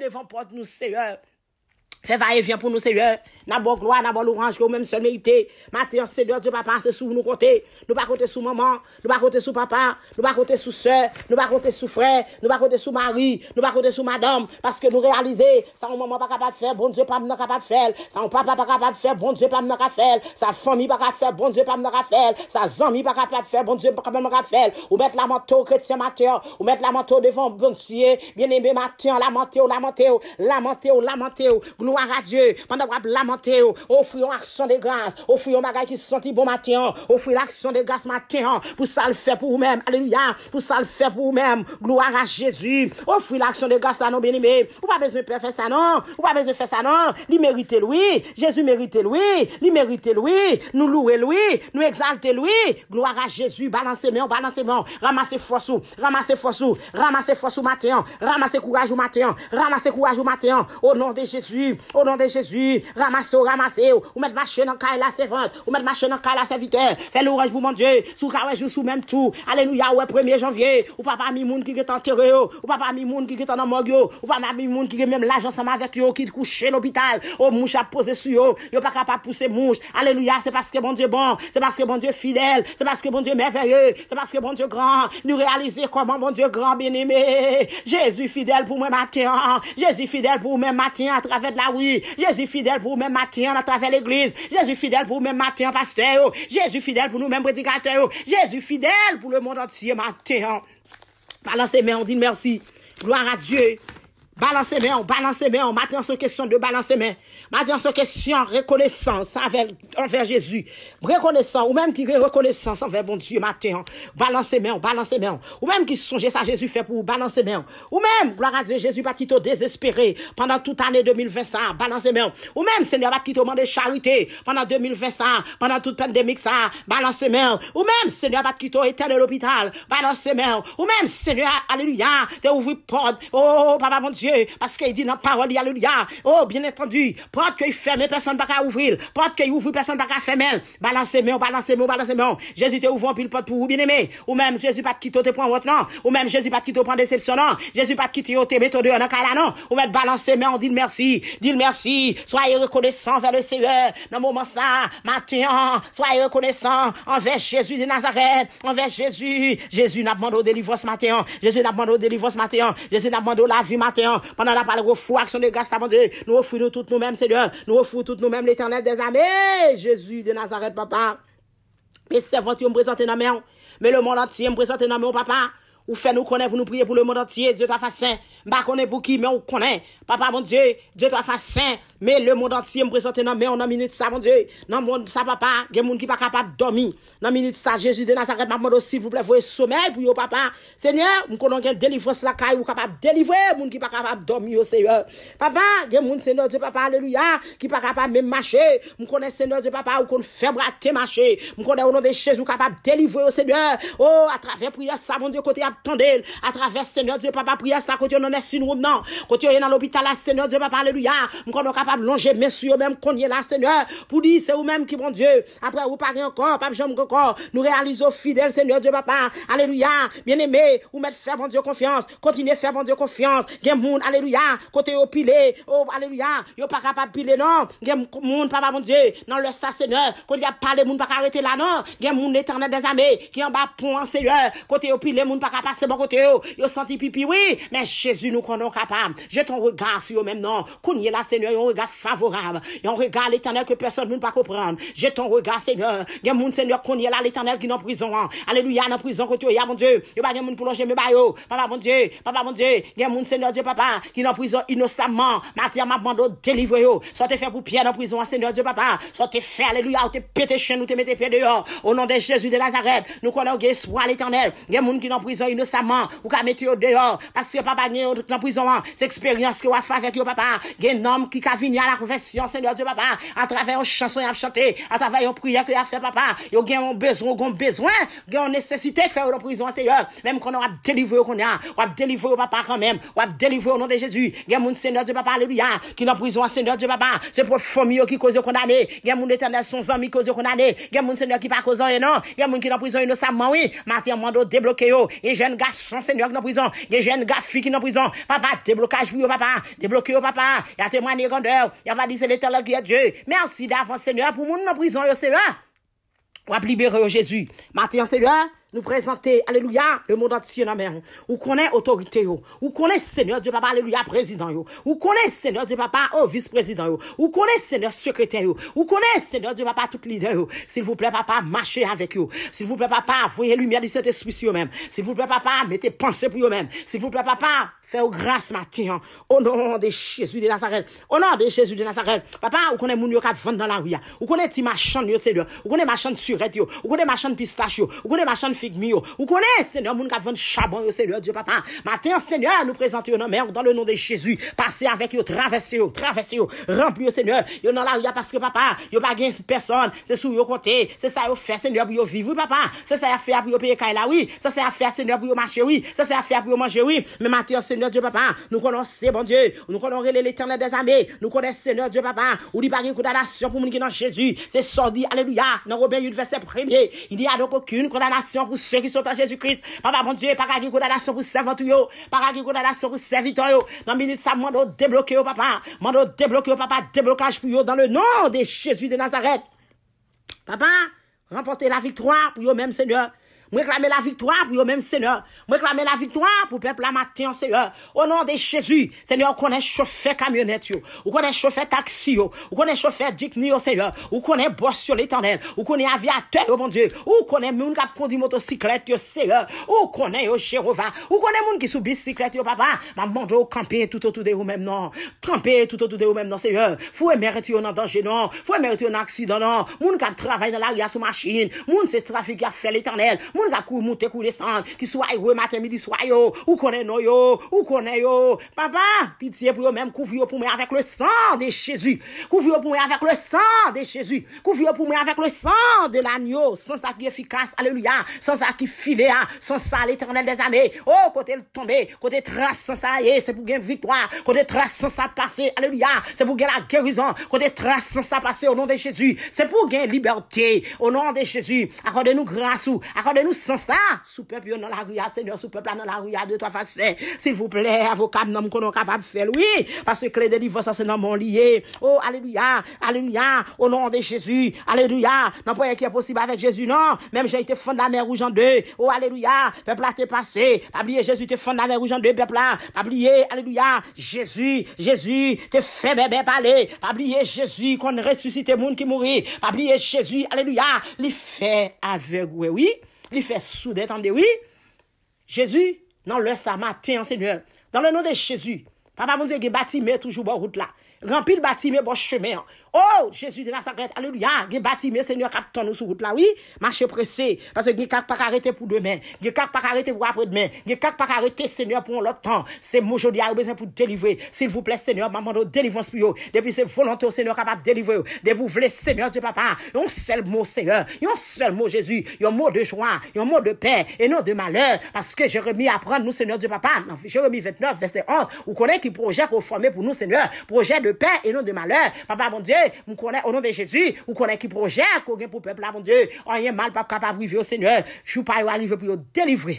devant porte nous, Seigneur. Fais va-et-vient pour nous, Seigneur. N'a gloire, n'a bon louange, que même seul mérité. Matin, Seigneur, Dieu, papa, c'est sous nous côté. Nous pas côté sous maman, nous pas côté sous papa, nous pas côté sous soeur, nous pas côté sous frère, nous pas côté sous mari, nous pas côté sous madame, parce que nous réaliser, ça, on maman pas capable de faire, bon Dieu, pas m'en capable de faire, ça, on papa pas capable de faire, bon Dieu, pas m'en capable de faire, sa famille pas capable de faire, bon Dieu, pas m'en capable de faire, sa zami pas capable de faire, bon Dieu, pas capable de faire, ou mettre la manteau chrétien matin, ou mettre la manteau devant bon Dieu, bien aimé matin, la manteau, la manteau, la manteau, la manteau, gloire à Dieu. Pendant que lamenter, offrir action de grâce, offrir un bagage qui se sentit bon matin, offrir l'action de grâce matin, pour ça le faire pour vous-même. Alléluia, pour ça le faire pour vous-même. Gloire à Jésus. Offrir l'action de grâce à nos bien-aimés. Ou pas besoin de faire ça, non. Vous pas besoin de faire ça, non. Lui mérite lui. Jésus mérite lui. Lui méritez lui. Nous louer lui. Nous exaltez lui. Gloire à Jésus. Balancez moi balancez moi Ramassez force ou. Ramassez force ou. Ramassez force ou matin. Ramassez courage ou matin. Ramassez courage ou matin. Au nom de Jésus. Au nom de Jésus, ramassez, ramassez. Ou mettre chaîne dans caille la servante. Ou mettre chaîne dans caille la serviteur. Fais l'ouvrage pour mon Dieu. Sous sous même tout. Alléluia, ouais, 1er janvier. Ou papa mi moun qui est enterré. Ou papa mi moun qui est en amogio, Ou papa mi moun qui est même là, ensemble avec yo, qui couche l'hôpital. Ou oh, mouche à poser sur yo. Yo pas capable pousser mouche. Alléluia, c'est parce que mon Dieu bon. C'est parce que mon Dieu fidèle. C'est parce que mon Dieu merveilleux. C'est parce que mon Dieu grand. Nous réaliser comment mon Dieu grand bien-aimé. Jésus fidèle pour moi matin. Jésus fidèle pour moi matin à travers de la oui. Jésus fidèle pour nous même matin à travers l'église. Jésus fidèle pour nous même matin, pasteur. Jésus fidèle pour nous-mêmes prédicateurs. Jésus fidèle pour le monde entier matin. Balancez, on dit merci. Gloire à Dieu balancez men, balancez mains Maintenant, c'est question question de balancer men, Matin une question reconnaissance envers Jésus. Jésus. Reconnaissance, ou même reconnaissance reconnaissance envers bon Dieu. balancez balancez-mains, balancez-mains. ou même qui ça, Jésus fait pour vous balancez-mains. ou même gloire à Jésus, Jésus, va quitter désespéré, pendant toute année 2020 ça, balancez ou même, Seigneur pas to de charité pendant 2020 ça, pendant toute pandémie, ça, balancez ou même Seigneur va quitter etene l'hôpital, balancez-mains. ou même, Seigneur, Alléluia, t'es ouvert porte, oh, oh, oh papa bon Dieu parce qu'il dit dans la parole, alléluia. Oh, bien entendu, porte que ferme, personne ne va ouvrir. Porte que ouvre, personne ne va fermer. Balancez moi balancez moi balancez moi Jésus te ouvre pile porte pour vous, bien aimé. Ou même Jésus pas quitter te prend votre nom. Ou même Jésus pas quitter prend déception, non. Jésus pas quitter te mettre dehors dans là non. Ou même balancer mais on dit merci. dit merci. Soyez reconnaissant vers le Seigneur. Dans le moment ça, maintenant, soyez reconnaissant envers Jésus de Nazareth, envers Jésus. Jésus n'a demandé de délivrance matin. Jésus n'a demandé de délivrance matin. Jésus n'a pas demandé la vie matin. Pendant la parole, refou action de grâce avant Nous offrons toutes nous-mêmes, Seigneur. Nous offrons toutes nous-mêmes l'éternel des armées. Jésus de Nazareth, papa. Mes servants, tu me présentes dans main. Mais le monde entier me présente dans main, papa. Ou fait nous connaître pour nous prier pour le monde entier. Dieu t'a fait saint. Bah, connaît pour qui, mais on connaît. Papa, mon Dieu, Dieu t'a fait saint. me le monde entier mpresente nan me nan minute sa, mon dieu, nan minute sa, papa gen moun ki pa kapap domi, nan minute sa jesu de nan sakret mamodo, sivouple, foye somay pou yo, papa, seigneur, mkono gen delivre slakay, ou kapap delivre moun ki pa kapap domi, yo oh, seigneur papa, gen moun, seigneur, dieu, papa, aleluya ki pa kapap men mache, mkone seigneur, dieu, papa ou kon febra te mache, mkone ou nan de chez, ou kapap delivre, yo seigneur ou, oh, atrave priya sa, mon dieu, kote ap tondel, atrave seigneur, dieu, papa, priya sa, kote yo nan es capable longer mes sur même est là Seigneur pour dire c'est vous même qui bon Dieu après vous parlez encore pas j'aime encore nous réalisons fidèle, Seigneur Dieu papa alléluia bien-aimé ou mettre faire bon Dieu confiance continuez faire bon Dieu confiance gen monde alléluia côté au oh alléluia yo pas capable piler non gen monde papa bon Dieu dans le ça Seigneur quand il a parlé monde pas arrêter là non gen monde éternel des amis qui en bas point Seigneur côté au pilé monde pas passer bon côté yo oh. yo senti pipi oui mais Jésus nous connons capable j'ai ton regard sur eux même non qu'on là Seigneur favorable. Et on regarde l'éternel que personne ne peut comprendre. J'ai ton regard, Seigneur. Il y a mon Seigneur qu'on est là, l'éternel qui est en prison. Alléluia, en prison, que tu es, ah, mon Dieu. Il y a mon oh. Papa, mon Dieu. Papa, mon Dieu. Il y a mon Seigneur Dieu, papa, qui est en prison innocemment. Matin, m'a demandé délivrer. Oh. Sortez faire pour pied en prison, Seigneur Dieu, papa. Sortez faire, alléluia, ou te péter chien, ou te mettez pied dehors. Au nom de Jésus de Nazareth, nous connaissons espoir l'éternel. Il y a mon qui est prison innocemment, ou qu'a mettre dehors. Parce que papa, il est en prison, hein. c'est expérience que va faire avec papa. Il y a un homme qui vini à la confession, Seigneur Dieu, papa, à travers une chanson à chanter, à travers une prière que a fait, papa. Yo gen un besoin, gon besoin, gen une nécessité de faire une prison, Seigneur. Même qu'on on a délivré, qu'on a, on a délivré, papa, quand même, on a délivré au nom de Jésus. Gen mon Seigneur Dieu, papa, alléluia, qui est en prison, Seigneur Dieu, papa. C'est pour famille qui cause condamné. Gen mon éternel, son ami cause condamné. Gen mon Seigneur qui pas cause, non. Gen mon qui est en prison innocemment, oui. Mathieu Mando débloqué, yo. Et jeune garçon, Seigneur, qui est en prison. Gen jeune gars, fille qui est en prison. Papa, déblocage pour yo, papa. Débloqué, yo, papa. Y a témoigné grandeur. Yavadi se letal la kia Diyo Mersi da avan Senyor pou moun nan prison yo Senyor Wap libero yo Jezu Matyan Senyor nous présenter, alléluia, le monde entier dans mer. Hein. Ou connaît autorité, ou connaît Seigneur Dieu Papa, alléluia, président, ou connaît Seigneur Dieu Papa, oh, vice-président, ou connaît Seigneur secrétaire, ou connaît Seigneur Dieu Papa, tout leader, s'il vous plaît, Papa, marchez avec vous. S'il vous plaît, Papa, voyez lumière du Saint-Esprit sur vous-même. S'il vous plaît, Papa, mettez penser pour vous-même. S'il vous plaît, Papa, faites grâce matin, hein. au nom de Jésus de Nazareth, au nom de Jésus de Nazareth. Papa, ou connaît moun qui kap vendre dans la rue, ou connaît ti Seigneur, ou connaît machan surette ou connaît machan pistache ou connaît figmi yo. Oh. Vous connaissez Seigneur, moun ka chabon Seigneur Dieu papa. Matin, Seigneur, nous présentons yo Mère, dans le nom de Jésus. Passez avec nous, traversez yo, traversez yo, Seigneur. Yo la parce que papa, a pas gain personne, c'est sous vos côté, c'est ça yo fait, Seigneur, pour vivre, papa. C'est ça yo fait pour payer là, oui. Ça c'est affaire, Seigneur, pour marcher, oui. Ça c'est affaire pour manger, oui. Mais matin, Seigneur Dieu papa, nous connaissons, bon Dieu, nous connaissons l'éternel des armées, nous connaissons, Seigneur Dieu papa, ou pas bagay condamnation pour moun qui dans Jésus. C'est sorti, alléluia, dans Robin, verset premier. Il n'y a donc aucune condamnation pour ceux qui sont en Jésus-Christ. Papa, mon Dieu, pas de condamnation pour yo. pas la condamnation pour serviteur. Dans minute, ça m'a débloqué, papa. M'a débloqué, papa, déblocage pour eux dans le nom de Jésus de Nazareth. Papa, remportez la victoire pour eux même Seigneur. Mwen klamen la viktoan pou yo menm senyo. Mwen klamen la viktoan pou pep la matyon senyo. O nan de Chezou. Senyo, ou konen chofe kamionet yo. Ou konen chofe taksi yo. Ou konen chofe dik ni yo senyo. Ou konen bors yo l'etanel. Ou konen aviatel yo bon die. Ou konen moun kap kondi motosiklet yo senyo. Ou konen yo jerovan. Ou konen moun ki sou bisiklet yo papa. Ma non. non, non. moun de yo kampe toutou toutou de yo menm nan. Trampe toutou toutou de yo menm nan senyo. Fou emere ti yo nan danje nan. Fou emere ti yo nan aksida nan. M Moun ka kou monte kou descend ki soit yo, e matin midi yo, ou konen no yo, ou konen yo. Papa, pitié pour yo même, couvre pour moi avec le sang de Jésus. Couvre pour moi avec le sang de Jésus. Couvre pour moi avec le sang de l'agneau, sans ça efficace, alléluia, sans ça qui filet, hein, sans ça l'éternel des armées. Oh, côté le tombé, côté trace sans ça, c'est pour gagner victoire, côté trace sans ça passer, alléluia, c'est pour gagner la guérison, côté trace sans ça passer au nom de Jésus, c'est pour gagner liberté, au nom de Jésus. accorde nous grâce, ou accordez-nous sans ça. Sous peuple dans la rue, Seigneur, sous peuple dans la rue, de toi façon. S'il vous plaît, avocat, nous sommes capables capable de faire, oui. Parce que clé de ça, c'est dans mon lié. Oh, alléluia, alléluia, au nom de Jésus, alléluia. Non, pas qui est possible avec Jésus, non. Même j'ai été fond de la mer rouge en deux. Oh, alléluia, peuple là, été passé. Pas oublier, Jésus, te fond de la mer rouge en deux, peuple là. Pas oublier, alléluia, Jésus, Jésus, te fait bébé parler. Pas oublier, Jésus, qu'on ressuscite le monde qui mourit. Pas oublier, Jésus, alléluia, l'y fait avec oui. Li fè soudè tan de wè. Jèzu nan lè sa matè an sènyè. Dan lè nou de jèzu. Fapa moun zè gè bati mè toujou bò bon gout la. Gampil bati mè bò bon chèmè an. Oh, Jésus de la Nazareth, alléluia. bâtit, mais Seigneur, qui nous sur route là, oui. Marche pressé. Parce que gen kak pas arrêté pour demain. Gen kak pas arrêté pour après-demain. Gen kak pas arrêté, Seigneur, pour l'autre temps. C'est mon jodi a ah, besoin pour délivrer. S'il vous plaît, Seigneur, maman, délivrance pour vous. Depuis c'est volonté, Seigneur, capable de délivrer. De vous voulez, Seigneur, Dieu, papa. Un seul mot, Seigneur. Un seul mot, Jésus. Un mot de joie. Un mot de paix. Et non de malheur. Parce que Jérémie apprend, nous, Seigneur, Dieu, papa. Jérémie 29, verset 11. Vous connaissez qui projet qu'on formé pour nous, Seigneur. Projet de paix et non de malheur. Papa, mon Dieu, Mou konen o nan de Jezu Mou konen ki proje Ko gen pou peple la moun de Anye mal pa kapab wive yo senyon Jou pa yo alive pou yo delivre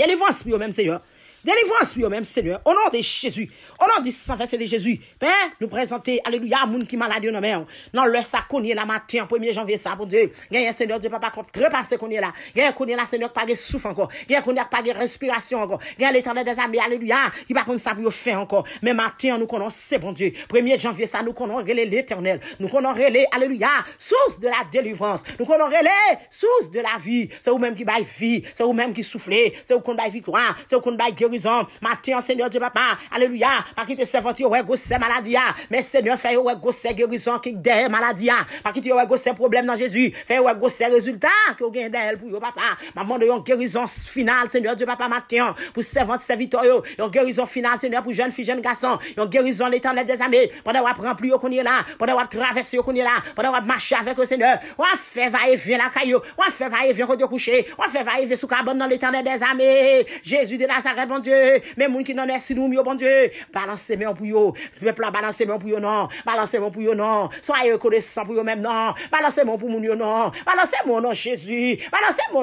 Delivranse pou yo men senyon Délivrance, oui, même, Seigneur. Au nom de Jésus. Au nom du sang versé de Jésus. Père, nous présenter, alléluia, à moun qui malade dans mer. Non, le sa est la matin, 1er janvier, ça, bon Dieu. Gagne, Seigneur, Dieu, papa, contre qu'on est là. Gagne, est là, Seigneur, pas de souffle encore. Gagne, connaît pas de respiration encore. Gagne, l'éternel des amis, alléluia, qui va contre ça pour faire encore. Mais matin, nous connaissons, bon Dieu. 1er janvier, ça, nous connaissons l'éternel. Nous connaissons, alléluia, source de la délivrance. Nous connaissons, source de la vie. C'est vous-même qui baille vie. C'est vous-même qui soufflez. C'est vous qu'on baille victoire. C'est vous qu'on baille guérison. Matin, Seigneur Dieu, papa. Alléluia. qui quitter servante, ouais, gosse maladie. Ah. Mais Seigneur, fais ouais, gosse guérison qui derrière maladie. Ah. qui tu ouais, gosse problème dans Jésus. Fais ouais, gosse résultat que vous gagnez derrière pour papa. Maman, de yon guérison finale, Seigneur Dieu, papa, matin. Pour servante, serviteur, yon guérison finale, Seigneur, pour jeune fille, jeune garçon. Yon guérison l'éternel des amis. Pendant qu'on prend plus, qu'on est là. Pendant qu'on traverse, qu'on est là. Pendant qu'on marche avec le Seigneur. On fait va et vient la caillou. On fait va et vient côté coucher. On fait va et vient sous cabane dans l'éternel des amis. Jésus de Nazareth, bon Mwen bon moun ki nan esin ou mwen yo bon die Balanse mè ou pou yo Mwen plan balanse mè ou pou yo nan Balanse mè ou pou yo nan Balanse mè ou pou mwen yo nan Balanse mè ou nan chezou Balanse mè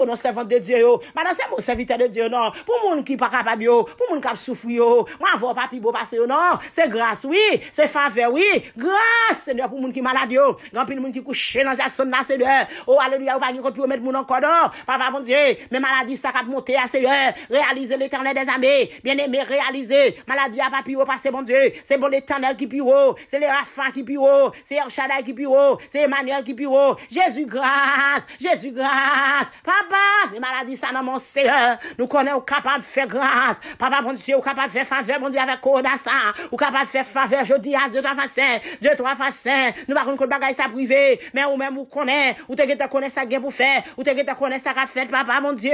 ou nan seve de die non. yo Balanse mè ou seve de die yo nan non. Pou moun ki pa kapab yo Pou moun kap soufou yo Mwen vò papi bo pa se yo nan Se grase wè, se fave wè wè Grase se nè pou moun ki malade yo Gampi moun ki kouchè nan jakson nan se nè O oh, aleluya ou pa di koti ou met moun an kodan Pa pa bon die, mè malade sa kap motè an se nè réaliser l'éternel des amis. Bien-aimé, réaliser Maladie a pas pu passer, mon Dieu. C'est bon l'éternel qui piro. C'est les Rafa qui piro. C'est El Shaddai qui piro. C'est Emmanuel qui piro. Jésus grâce. Jésus grâce. Papa, mais maladies, ça non, mon Seigneur. Nous connaissons capable de faire grâce. Papa, mon Dieu, capable de faire faveur, mon Dieu, avec Corona, ça. Ou capable de faire faveur, je dis à deux, trois façons. Deux, trois façons. Nous avons que le bagage, ça privé. Mais ou même, vous connaissez. Ou te connaît ça, pour faire. Ou te que connaît ça, fait, papa, mon Dieu.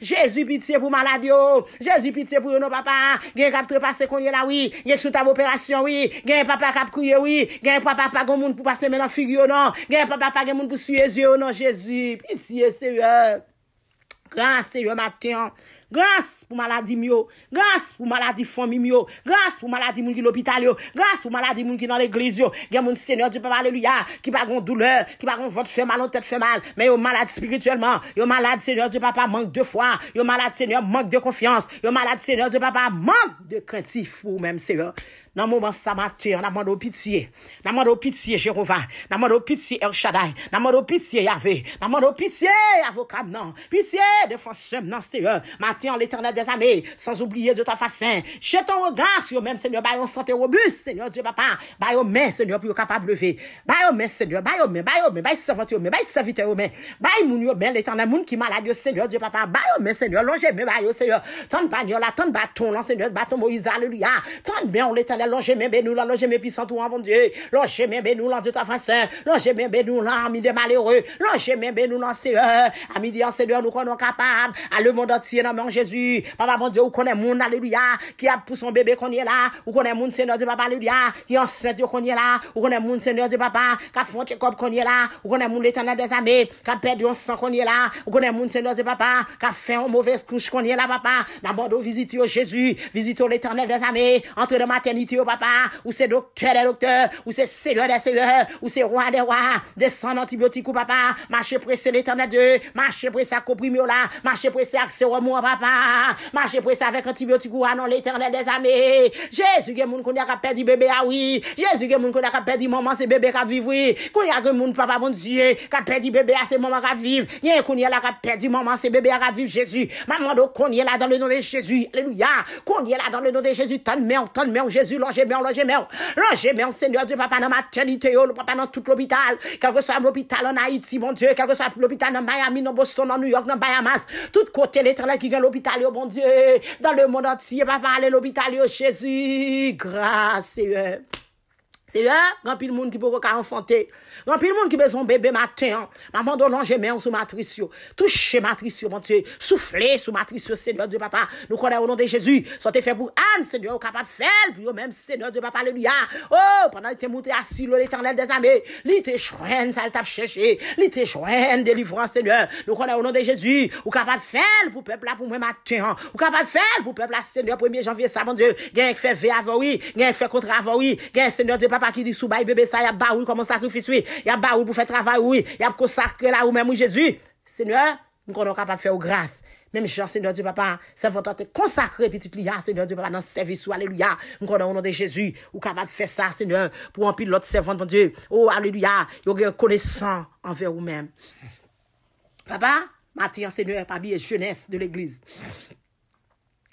Jésus, pitié pour la diyo. Jezi pitiye pou yon nou papa. Gen kap trepase konye la wii. Gen sou tab operasyon wii. Gen papa kap kouye wii. Gen papa pa goun moun pou pase men nan figyo nan. Gen papa pa gen moun pou suye ziyo nan Jezi. Pitiye seryo. Gran seryo ma tiyan. grâce pour maladie mio, grâce pour maladie famille mio, grâce pour maladie moun qui l'hôpital grâce pour maladie moun qui dans l'église yo. Gen moun Seigneur du papa, alléluia, qui pas gon douleur, qui pas gon ventre fait mal, tête fait mal, mais yo malade spirituellement, yo malade Seigneur du papa manque de foi, yo malade Seigneur manque de confiance, yo malade Seigneur du papa manque de craintif ou même Seigneur. Nan mouman samatè, pitié. N'a pitiye. Nan pitié pitiye Jerova. Nan au pitié El Shaddai. Nan pitié, pitiye Yahvé. Nan mando pitié, non, nan. pitié défenseur non, Seigneur. Matin l'éternel des armées. Sans oublier de ta façon. Jette ton regard sur même Seigneur. Bayon santé robuste, Seigneur Dieu papa. Bayon main, Seigneur, pour capable de lever. Bayon main, Seigneur. Bayon main, bayon main. baille servante main. serviteur main. Bayon moun main. L'éternel moun qui malade Seigneur Dieu papa. Bayon main, Seigneur. Longe main, bayon, Seigneur. ton bagnol, tant bâton, Seigneur. Bâton Moïse, alléluia. Tant bien, l'éternel l'éternel, longez mes bénous, là, longez mes puissants tout avant Dieu, longez mes bénous, là, Dieu ta face, longez mes bénous, là, amis des malheureux, longez mes bénous, là, Seigneur, ami des Seigneur, nous sommes capables, à le monde entier, dans Jésus, papa, bon Dieu, vous connaissez mon, alléluia, qui a pour son bébé qu'on est là, vous connaissez mon Seigneur de papa, alléluia, qui est enceinte, qu'on est là, vous connaissez mon Seigneur de papa, qui a fondé comme qu'on est là, vous connaissez mon l'éternel des amis, qui a perdu un sang qu'on est là, vous connaissez mon Seigneur de papa, qui a fait une mauvaise couche qu'on est là, papa, d'abord, visitez Jésus, visitez l'éternel des amis, entre dans maternité, papa. Ou c'est docteur des docteurs. Ou c'est seigneur des seigneurs. Ou c'est roi des rois. descendant antibiotique ou papa. Marcher pressé l'éternel de. Marcher pressé à comprimé là. Marcher pressé à moi papa. Marcher pressé avec antibiotique ou non l'éternel des amis. Jésus, que mon qu'on a perdu bébé, ah oui. Jésus, que mon qu'on a perdu maman, c'est bébé qui vivre, oui. Qu'on a que moun papa, bon Dieu, qui a perdu bébé, à ah, c'est maman qui vivre. Yen qu'on a la qui a perdu maman, c'est bébé qui vivre, Jésus. Maman, donc, qu'on y est là dans le nom de Jésus. Alléluia. Qu'on y est là dans le nom de Jésus. Tant de mère, tant de mère, Jésus, Longe mèw, longe mèw, longe mèw, sènyò, Dè papà nan matèlite yo, oh, lè papà nan tout l'hôpital, Kèlke soèm l'hôpital nan Haiti, mon dieu, Kèlke soèm l'hôpital nan Miami, nan Boston, nan New York, nan Bayamas, Tout kote lè trèlè kikè l'hôpital yo, oh, mon dieu, Dan lè mèw nan tsyè, papà alè l'hôpital yo, Chèzù, grâs, sèyò, Sèyò, gampil moun ki bo kòk a enfante, Nan pil moun ki bezon bebe maten an Maman don nan jeme an sou matrisyo Touche matrisyo moun te Soufle sou matrisyo senyor de papa Nou konè ou nan de jesu Sote fe pou an senyor ou kapap fel Puyo men senyor de papa le miya Ou oh, pendant te moute asil ou l'eternel de zame Li te chwen sal tap cheche Li te chwen delivran senyor Nou konè ou nan de jesu Ou kapap fel pou pepla pou mwen maten an Ou kapap fel pou pepla senyor premier janvier sa moun de Genk fe ve avon wii Genk fe kontra avon wii Genk senyor de papa ki di soubay bebe sa ya ba wii Koman sakrifis wii Ya ba ou pou fè travè ou Ya pou konsakre la ou mèm ou Jésus Seigneur, mwen konon kapap fè ou grase Mèm jò, Seigneur, Diyo papa Servantote konsakre pitit liya, Seigneur, Diyo papa Nan servis ou, aleluya, mwen konon ou nan de Jésus Ou kapap fè sa, Seigneur, pou anpil lot servantote O, oh, aleluya, yo gen kone san Anve ou mèm Papa, mati an, Seigneur Pabli e jènes de l'eglise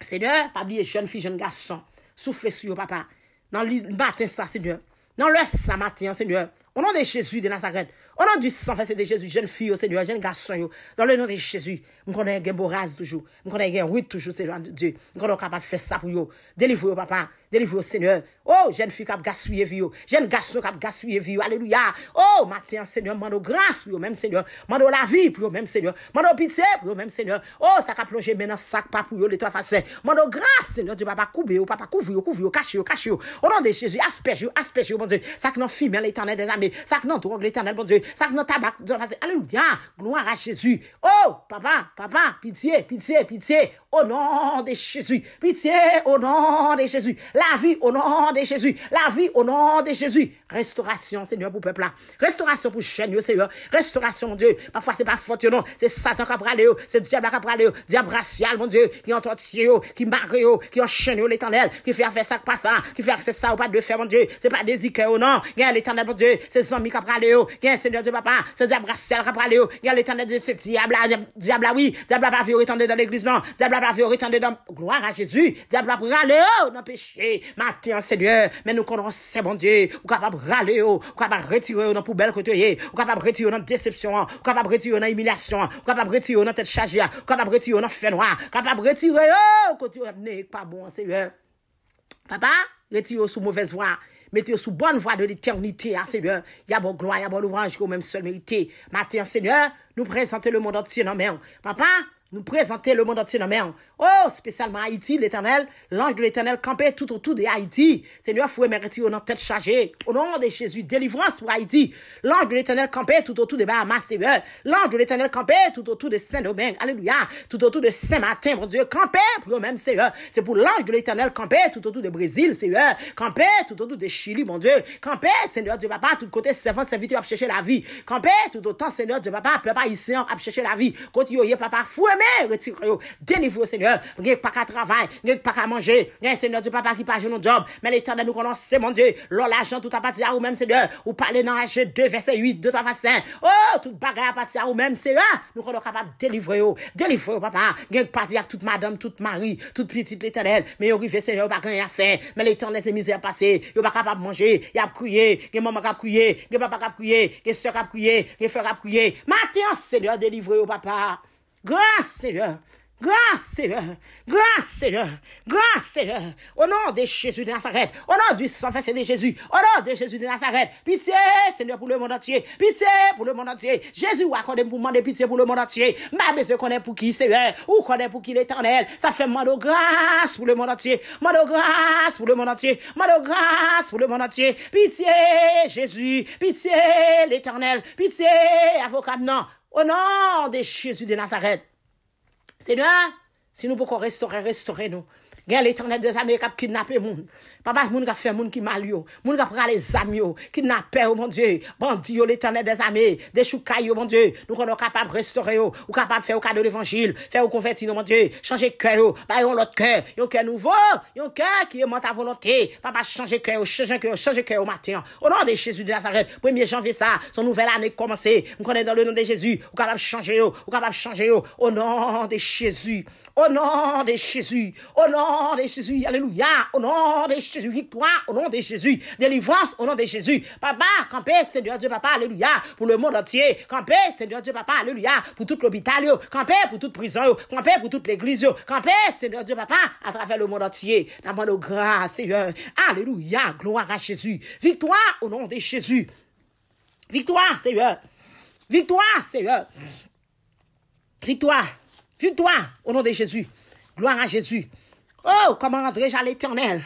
Seigneur, pabli e jèn fi, jèn gassan Soufles sou yo, papa Nan li, mati an sa, Seigneur Nan lè sa, mati an, Seigneur Au nom de Jésus de Nazareth, au nom du sang c'est de Jésus, jeune fille, au oh Seigneur, jeune garçon, dans le nom de Jésus, nous connaissons un beau rase toujours, nous connaissons un oui toujours, Seigneur Dieu, nous connaissons capables de faire ça pour vous. délivre vous papa, délivre au Seigneur, Oh, jeune fille qui a gaspillé vie, oh. jeune garçon qui a gaspillé vie, oh. alléluia. Oh, matin, Seigneur, mando grâce pour même Seigneur, mando la vie pour même Seigneur, mando pitié pour même Seigneur. Oh, ça a plongé maintenant sac pas pour les trois faces. Mando grâce, Seigneur, Dieu papa couper, oh, papa couvrir, couvrir, cache, cashio Au nom de Jésus, asperge, asperge, bon Dieu. Ça que non fume hein, l'éternel des amis, ça que non drogue l'éternel, bon Dieu. Ça que non tabac, alléluia. Gloire à Jésus. Oh, papa, papa, pitié, pitié, pitié au nom de Jésus. Pitié au nom de Jésus. La vie au nom de Jésus. La vie au nom de Jésus. Restauration, Seigneur, pour peuple là. Restauration pour chaîne, Seigneur. Restauration, Dieu. Parfois, c'est pas faute, non. C'est Satan qui a parlé, oh. c'est diable qui a parlé, oh. diable racial, mon Dieu, qui entend oh. qui marre, qui enchaîne l'éternel, qui fait faire ça, pas ça, qui fait accès ça ou pas de faire, mon Dieu. C'est pas des ou non. Il l'éternel, mon Dieu. C'est Zami qui a parlé, il y a Seigneur Dieu, papa. C'est diable racial qui a de il y a diable, diable, oui. Diable, pas vie, dans l'église, non. Diable, Diable a retendre dans gloire à Jésus. Diable a au oh, dans péché. Matin, Seigneur, mais nous connaissons, bon Dieu, ou capable râler, oh, ou capable retirer dans poubelle côté, ou capable retirer dans déception, ou capable retirer dans humiliation, ou capable retirer dans tête chargée, ou capable retirer dans fait noir, capable retirer, au oh, côté pas bon, Seigneur. Papa, retire sous mauvaise voie. Mettez sous bonne voie de l'éternité, hein, Seigneur. Il y a bon gloire, il y a bon louange, que même seul mérité. Matin, Seigneur, nous présentez le monde entier, non, mais, papa, nous présenter le monde entier dans Oh, spécialement Haïti, l'éternel, l'ange de l'éternel campait tout autour de Haïti. Seigneur, fouet, mérité, on a tête chargée. Au nom de Jésus, délivrance pour Haïti. L'ange de l'éternel campait tout autour de Bahamas, Seigneur. L'ange de l'éternel campait tout autour de Saint-Domingue. Alléluia. Tout autour de Saint-Martin, mon Dieu. Campé pour eux-mêmes, Seigneur. C'est pour l'ange de l'éternel Campait tout autour de Brésil, Seigneur. Campé tout autour de Chili, mon Dieu. Campé, Seigneur Dieu, papa, tout côté, servant, serviteur, à chercher la vie. Campé tout autant, Seigneur Dieu, papa, papa, ici, à chercher la vie. Côté papa, fouet, mérité, délivre, Seigneur travailleurs, gen pas qu'à travail, gen pas qu'à manger, gen Seigneur Dieu papa qui pas nos job, mais l'éternel nous connaît, c'est mon Dieu, l'argent tout à partir à ou même Seigneur, ou parler dans H2 verset 8 de ta façon. Oh, tout bagay à partir à ou même Seigneur, nous sommes capables de délivrer, délivrer papa, De dire à toute madame, toute mari, toute petite l'éternel, mais y'a rivé Seigneur pas rien à faire, mais l'éternel c'est misère passée, yo pas capable manger, y a crié, gen maman a crié, gen papa a crié, Que soeur a crié, gen frère a crié. Matin Seigneur délivrer papa. Grâce Seigneur grâce Seigneur. grâce Seigneur. grâce Seigneur. Au nom de Jésus de Nazareth, au nom du sang de Jésus, au nom de Jésus de Nazareth. Pitié, Seigneur, pour le monde entier. Pitié pour le monde entier. Jésus, ou accordez pour demander pitié pour le monde entier. Ma qu'on connaît pour qui, Seigneur, ou connaît pour qui l'éternel. Ça fait mal de grâce pour le monde entier. Mal de grâce pour le monde entier. Mal de grâce pour le monde entier. Pitié, Jésus. Pitié, l'éternel. Pitié, avocat, non. Au nom de Jésus de Nazareth. Se nou pou kon restore, restore nou. Gen lè tonè de sa mekap kinnape moun. Papa, moun ka fait moun qui mal yo, moun ka prale zam yo, kidnapper yo, mon Dieu, bandi yo l'éternel des amis des choucailles mon Dieu. Nous sommes capables de restaurer yo, ou capables de faire au cadeau de l'évangile, faire au convertir mon Dieu, changer cœur yo, bah yon l'autre cœur, yon cœur nouveau, yon cœur qui est ta volonté. Papa, changer cœur yo, changer cœur changer cœur au matin. Au nom de Jésus de Nazareth, 1er janvier ça, son nouvelle année commencé Nous connaissons dans le nom de Jésus, ou capable de changer yo, ou capable de changer yo, au nom de Jésus, au nom de Jésus, au nom de Jésus, alléluia, au nom de Jésus, victoire au nom de Jésus, délivrance au nom de Jésus. Papa, campé, Seigneur Dieu, papa, alléluia, pour le monde entier. Campé, Seigneur Dieu, papa, alléluia, pour tout l'hôpital, campé pour toute prison, campé pour toute l'église, campé, Seigneur Dieu, papa, à travers le monde entier. de grâce, Seigneur. Alléluia, gloire à Jésus. Victoire au nom de Jésus. Victoire, Seigneur. Victoire, Seigneur. Victoire. Victoire au nom de Jésus. Gloire à Jésus. Oh, comment rendrai-je à l'éternel.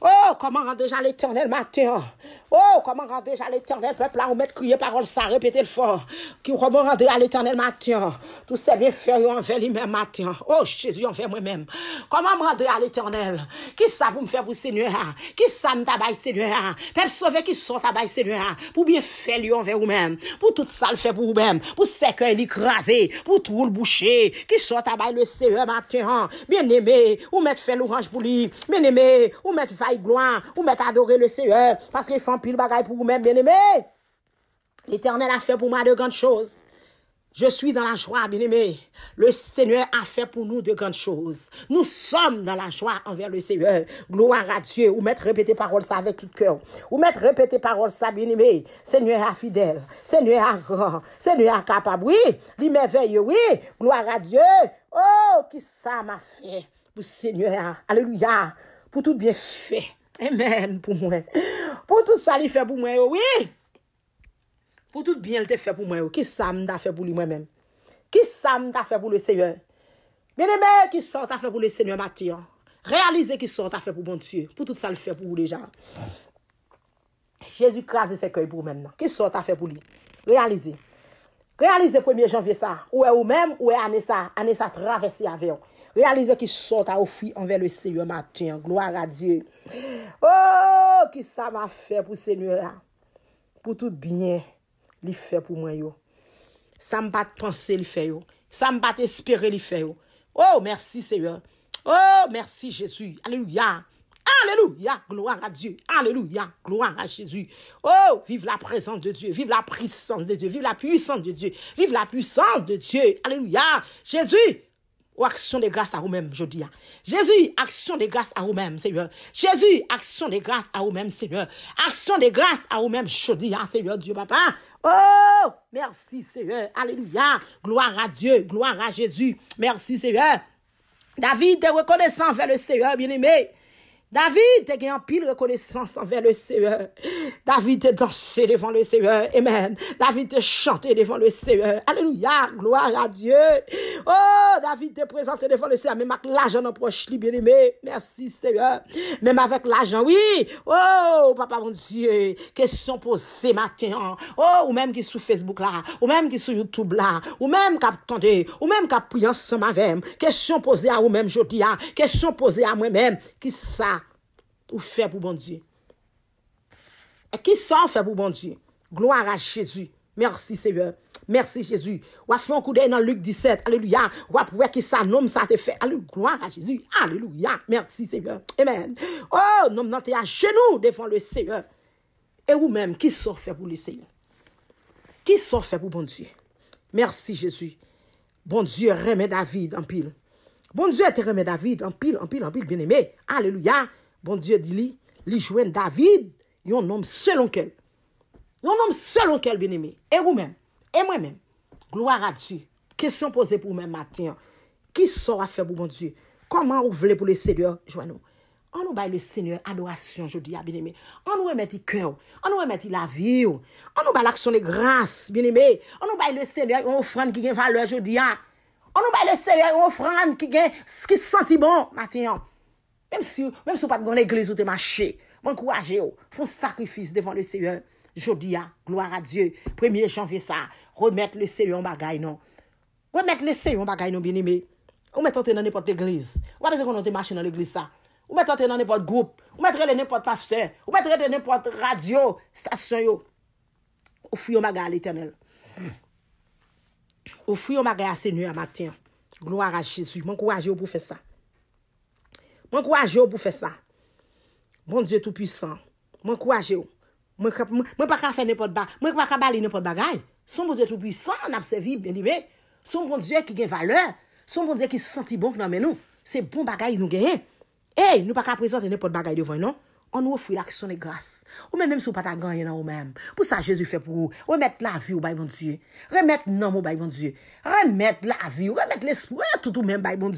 Oh, comment rendre déjà l'éternel matin. Oh, comment rendre à l'éternel peuple là, on met crier parole, ça, répéter le fort. Comment rendre à l'éternel matin? Tout c'est bien fait, on fait lui-même matin. Oh, Jésus, on fait moi-même. Comment me rendre à l'éternel? Qui ça pour me faire pour Seigneur? Qui ça me tabaye Seigneur? Peuple Sauvé, qui sont tabaye Seigneur? Pour bien faire lui envers vous-même. Pour tout ça le faire pour vous-même. Pour les écrasé. Pour tout le boucher. Qui sont tabaye le Seigneur matin? Bien aimé, ou mettre faire l'orange pour lui. Bien aimé, ou mettre vaille gloire. Ou mettre adorer le Seigneur. Parce qu'il pile bagaille pour vous même bien aimé. L'Éternel a fait pour moi de grandes choses. Je suis dans la joie, bien-aimé. Le Seigneur a fait pour nous de grandes choses. Nous sommes dans la joie envers le Seigneur. Gloire à Dieu. Ou mettre répéter parole ça avec tout cœur. Ou mettre répéter parole ça, bien-aimé. Seigneur a fidèle. Seigneur a grand. Seigneur a capable. Oui. L'immerveille, oui. Gloire à Dieu. Oh, qui ça m'a fait. Pour Seigneur. Alléluia. Pour tout bien fait. Amen pou mwen. Pou tout sa li fe pou mwen yo, wii. Pou tout byen li te fe pou mwen yo. Ki sa m da fe pou li mwen men. Ki sa m da fe pou le seyo. Men e men, ki sa ta fe pou le seyo mati yo. Realize ki sa ta fe pou mwen bon fye. Pou tout sa li fe pou mwen jaman. Jezu krasi se koy pou mwen nan. Ki sa ta fe pou li. Realize. Realize pou mwen janve sa. Ou e ou men, ou e ane sa. Ane sa travesi avyo. Realize ki sa ta ou fi anve le seyo mati yo. Gloar a Diyo. Amen. Oh, qui ça ma fait pour Seigneur, pour tout bien il fait pour moi, yo. Ça m'a penser, penser, il fait yo. Ça m'a pas yo. Oh, merci Seigneur. Oh, merci Jésus. Alléluia. Alléluia, gloire à Dieu. Alléluia, gloire à Jésus. Oh, vive la présence de Dieu, vive la puissance de Dieu, vive la puissance de Dieu, vive la puissance de Dieu. Alléluia, Jésus ou action de grâce à vous-même, je dis. Hein. Jésus, action de grâce à vous-même, Seigneur. Jésus, action de grâce à vous-même, Seigneur. Action de grâce à vous-même, je dis, hein, Seigneur Dieu, papa. Oh, merci, Seigneur. Alléluia. Gloire à Dieu, gloire à Jésus. Merci, Seigneur. David est reconnaissant vers le Seigneur, bien-aimé. David, te gen yon pil rekonesans anver le sewe. David, te danse devan le sewe. Amen. David, te chante devan le sewe. Alleluya. Gloire a Dieu. Oh, David, te prezante devan le sewe. Meme ak l'ajan anproche libeleme. Merci, sewe. Meme avèk l'ajan. Oui. Oh, papa bon dieu. Kèchon posey ma kèyan. Oh, ou mèm ki sou Facebook la. Ou mèm ki sou YouTube la. Ou mèm kap tante. Ou mèm kap priyansan ma vèm. Kèchon posey an ou mèm jodi ya. Kèchon posey an mèm. Kissa. Ou fè pou bon die. E ki sò fè pou bon die. Gloire a Jésus. Merci Seyeur. Merci Jésus. Ou a fè an koude nan Luke 17. Alleluia. Ou a pou wè ki sa nom sa te fè. Alleluia. Gloire a Jésus. Alleluia. Merci Seyeur. Amen. Ou oh, nom nan te a jenou. Defon le Seyeur. E ou mèm. Ki sò fè pou le Seyeur. Ki sò fè pou bon die. Merci Jésus. Bon die remè David. Ampil. Bon die te remè David. Ampil, ampil, ampil. Bien aimé. Alleluia. Bon Diyo di li, li jwen David, yon nom selonkel. Yon nom selonkel, bin eme, e wou men, e mwen men. Gloar a Diyo, kesyon pose pou mwen, Matiyan. Ki sor a fe pou bon Diyo? Koman ou vle pou le Seigneur, jwen nou? An nou bay le Seigneur adorasyon, jodi ya, bin eme. An nou emeti kew, an nou emeti lavi ou. An nou bay laksyon le grans, bin eme. An nou bay le Seigneur yon ofran ki gen valwa, jodi ya. An nou bay le Seigneur yon ofran ki gen skis santi bon, Matiyan. Mem sou pat gwen l'Eglise ou te mache, mwen kouaje yo, fon sakrifis devan l'Eseye, jodi ya, gloar a Diyo, premye jan ve sa, remet l'Eseye ou bagay non. Remet l'Eseye ou bagay non, ou met anten nan nipot Eglise, ou apese kon nan te mache nan l'Eglise sa, ou met anten nan nipot goup, ou met anten nan nipot pasteur, ou met anten nan nipot radyo, stasyon yo, ou fuyo maga l'Eternel. Ou fuyo maga yase nye a maten, gloar a Jisou, mwen kouaje oh, yo pou fe sa. Mwen kouwaje ou pou fè sa. Bon mwen kouwaje ou. Mwen pa ka fè nè pot bagay. Mwen kouwaje ou pou fè nè pot bagay. Son mwen bon diè tout puissan an apsevib. Son mwen bon diè ki gen valeur. Son mwen diè ki senti bonk nan menou. Se bon bagay nou genye. E, nou pa ka prezante nè pot bagay devoy nan. An nou fwi la kishon le glas. Ou men mèm sou pata ganyen nan ou mèm. Pou sa Jezou fè pou ou? Ou mèt la vi ou bay mwen diè. Remèt nan mwen bay mwen diè. Remèt la vi ou remèt l'espoir tout ou mèm bay mwen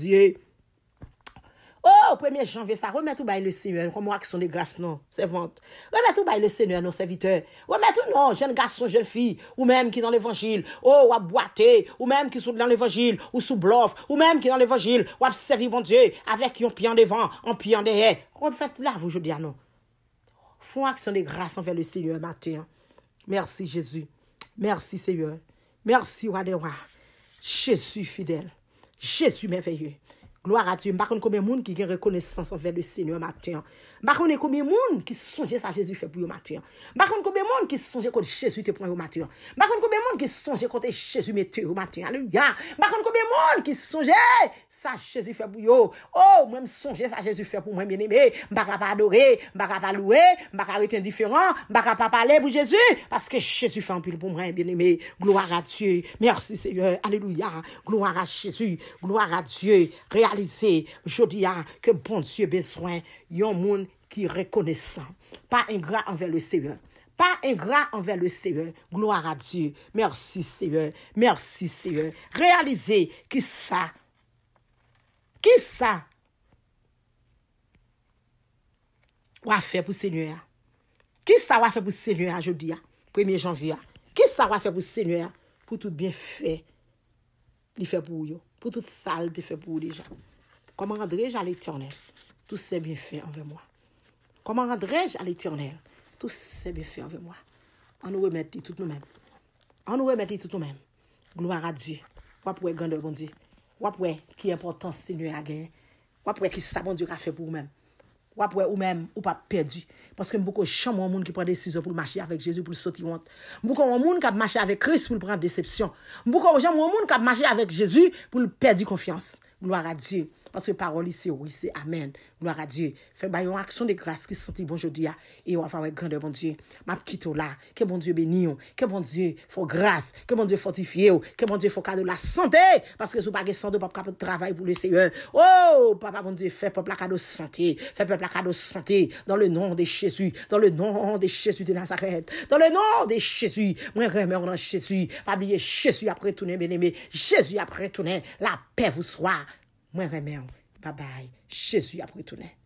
Oh, 1er janvier, ça remet tout bail le Seigneur. Comment action de grâce, non, servante. Remet tout bail le Seigneur, non, serviteur. Remet tout, non, jeune garçon, jeune fille, ou même qui dans l'évangile, oh, ou à boiter, ou même qui sont dans l'évangile, ou sous bluff, ou même qui dans l'évangile, ou à servir bon Dieu, avec un pied en devant, un pied en derrière. Refaites là, vous, je dis, ah, non. Font action de grâce envers le Seigneur matin. Merci, Jésus. Merci, Seigneur. Merci, rois. Jésus fidèle. Jésus merveilleux. gloa rati, mbakon kome moun ki gen rekonesansan vele se nyon matiyan. Je bah, combien de monde qui songe ça Jésus fait pour matin. Je combien de monde qui songe que Jésus te prend au matin. Je combien de monde qui se songe que Jésus met au matin. Alléluia. Bah, je combien de monde qui songe bah, ça Jésus fait pour yo. Oh, même songe ça Jésus fait pour moi bien-aimé. Je pas adorer, je pas louer, je pas être indifférent, je pas parler pour Jésus parce que Jésus fait un pile pour moi bien-aimé. Gloire à Dieu. Merci Seigneur. Alléluia. Gloire à Jésus. Gloire à Dieu. Réalisez Je dis hein, que bon Dieu besoin yon monde reconnaissant, pas ingrat envers le Seigneur. Pas ingrat envers le Seigneur. Gloire à Dieu. Merci Seigneur. Merci Seigneur. Réalisez qui ça. Qui ça. Ou faire pour Seigneur. Qui ça va faire pour Seigneur aujourd'hui, hein, 1er janvier? Hein. Qui ça va faire pour Seigneur pour tout bien fait? Il fait pour vous, pour toute salle, il fait pour vous déjà. Comment j'allais à l'éternel? Tout ces bien envers moi. Koman randrej al eti anel? Tous sebe fe anve mwa. Anwe meti tout nou men. Anwe meti tout nou men. Gluara Diyo. Wapwe gande bon Diyo. Wapwe ki importansi nou agen. Wapwe ki sabon diyo ka fe pou ou men. Wapwe ou bon men ou pa perdi. Paske mbouko chan moun moun ki pre de siso pou mwashi avèk Jezou pou l soti vant. Mbouko moun moun ka mwashi avèk Chris pou l pre de sepsyon. Mbouko moun moun ka mwashi avèk Jezou pou l perdi konfians. Gluara Diyo. Paske paroli se ou, se amen. Gloar a Diyo. Fè bayon aksyon de grase ki senti bon jodi ya. Ah, e ou ava wek gande, bon Diyo. Ma pkito bon bon bon la. Ke bon Diyo beniyon. Ke bon Diyo fò grase. Ke bon Diyo fò tifiye ou. Ke bon Diyo fò kade la sante. Paske sou bagè sante, pop kapè travay pou lese yon. Ou, oh, papa bon Diyo, fè pop la kade o sante. Fè pop la kade o sante. Dan le nan de Chezou. Dan le nan de Chezou de Nazaret. Dan le nan de Chezou. Mwen remè ou nan Chezou. Pa biye Chezou apre Mwen remen, babay, Chezu ya pwitounen.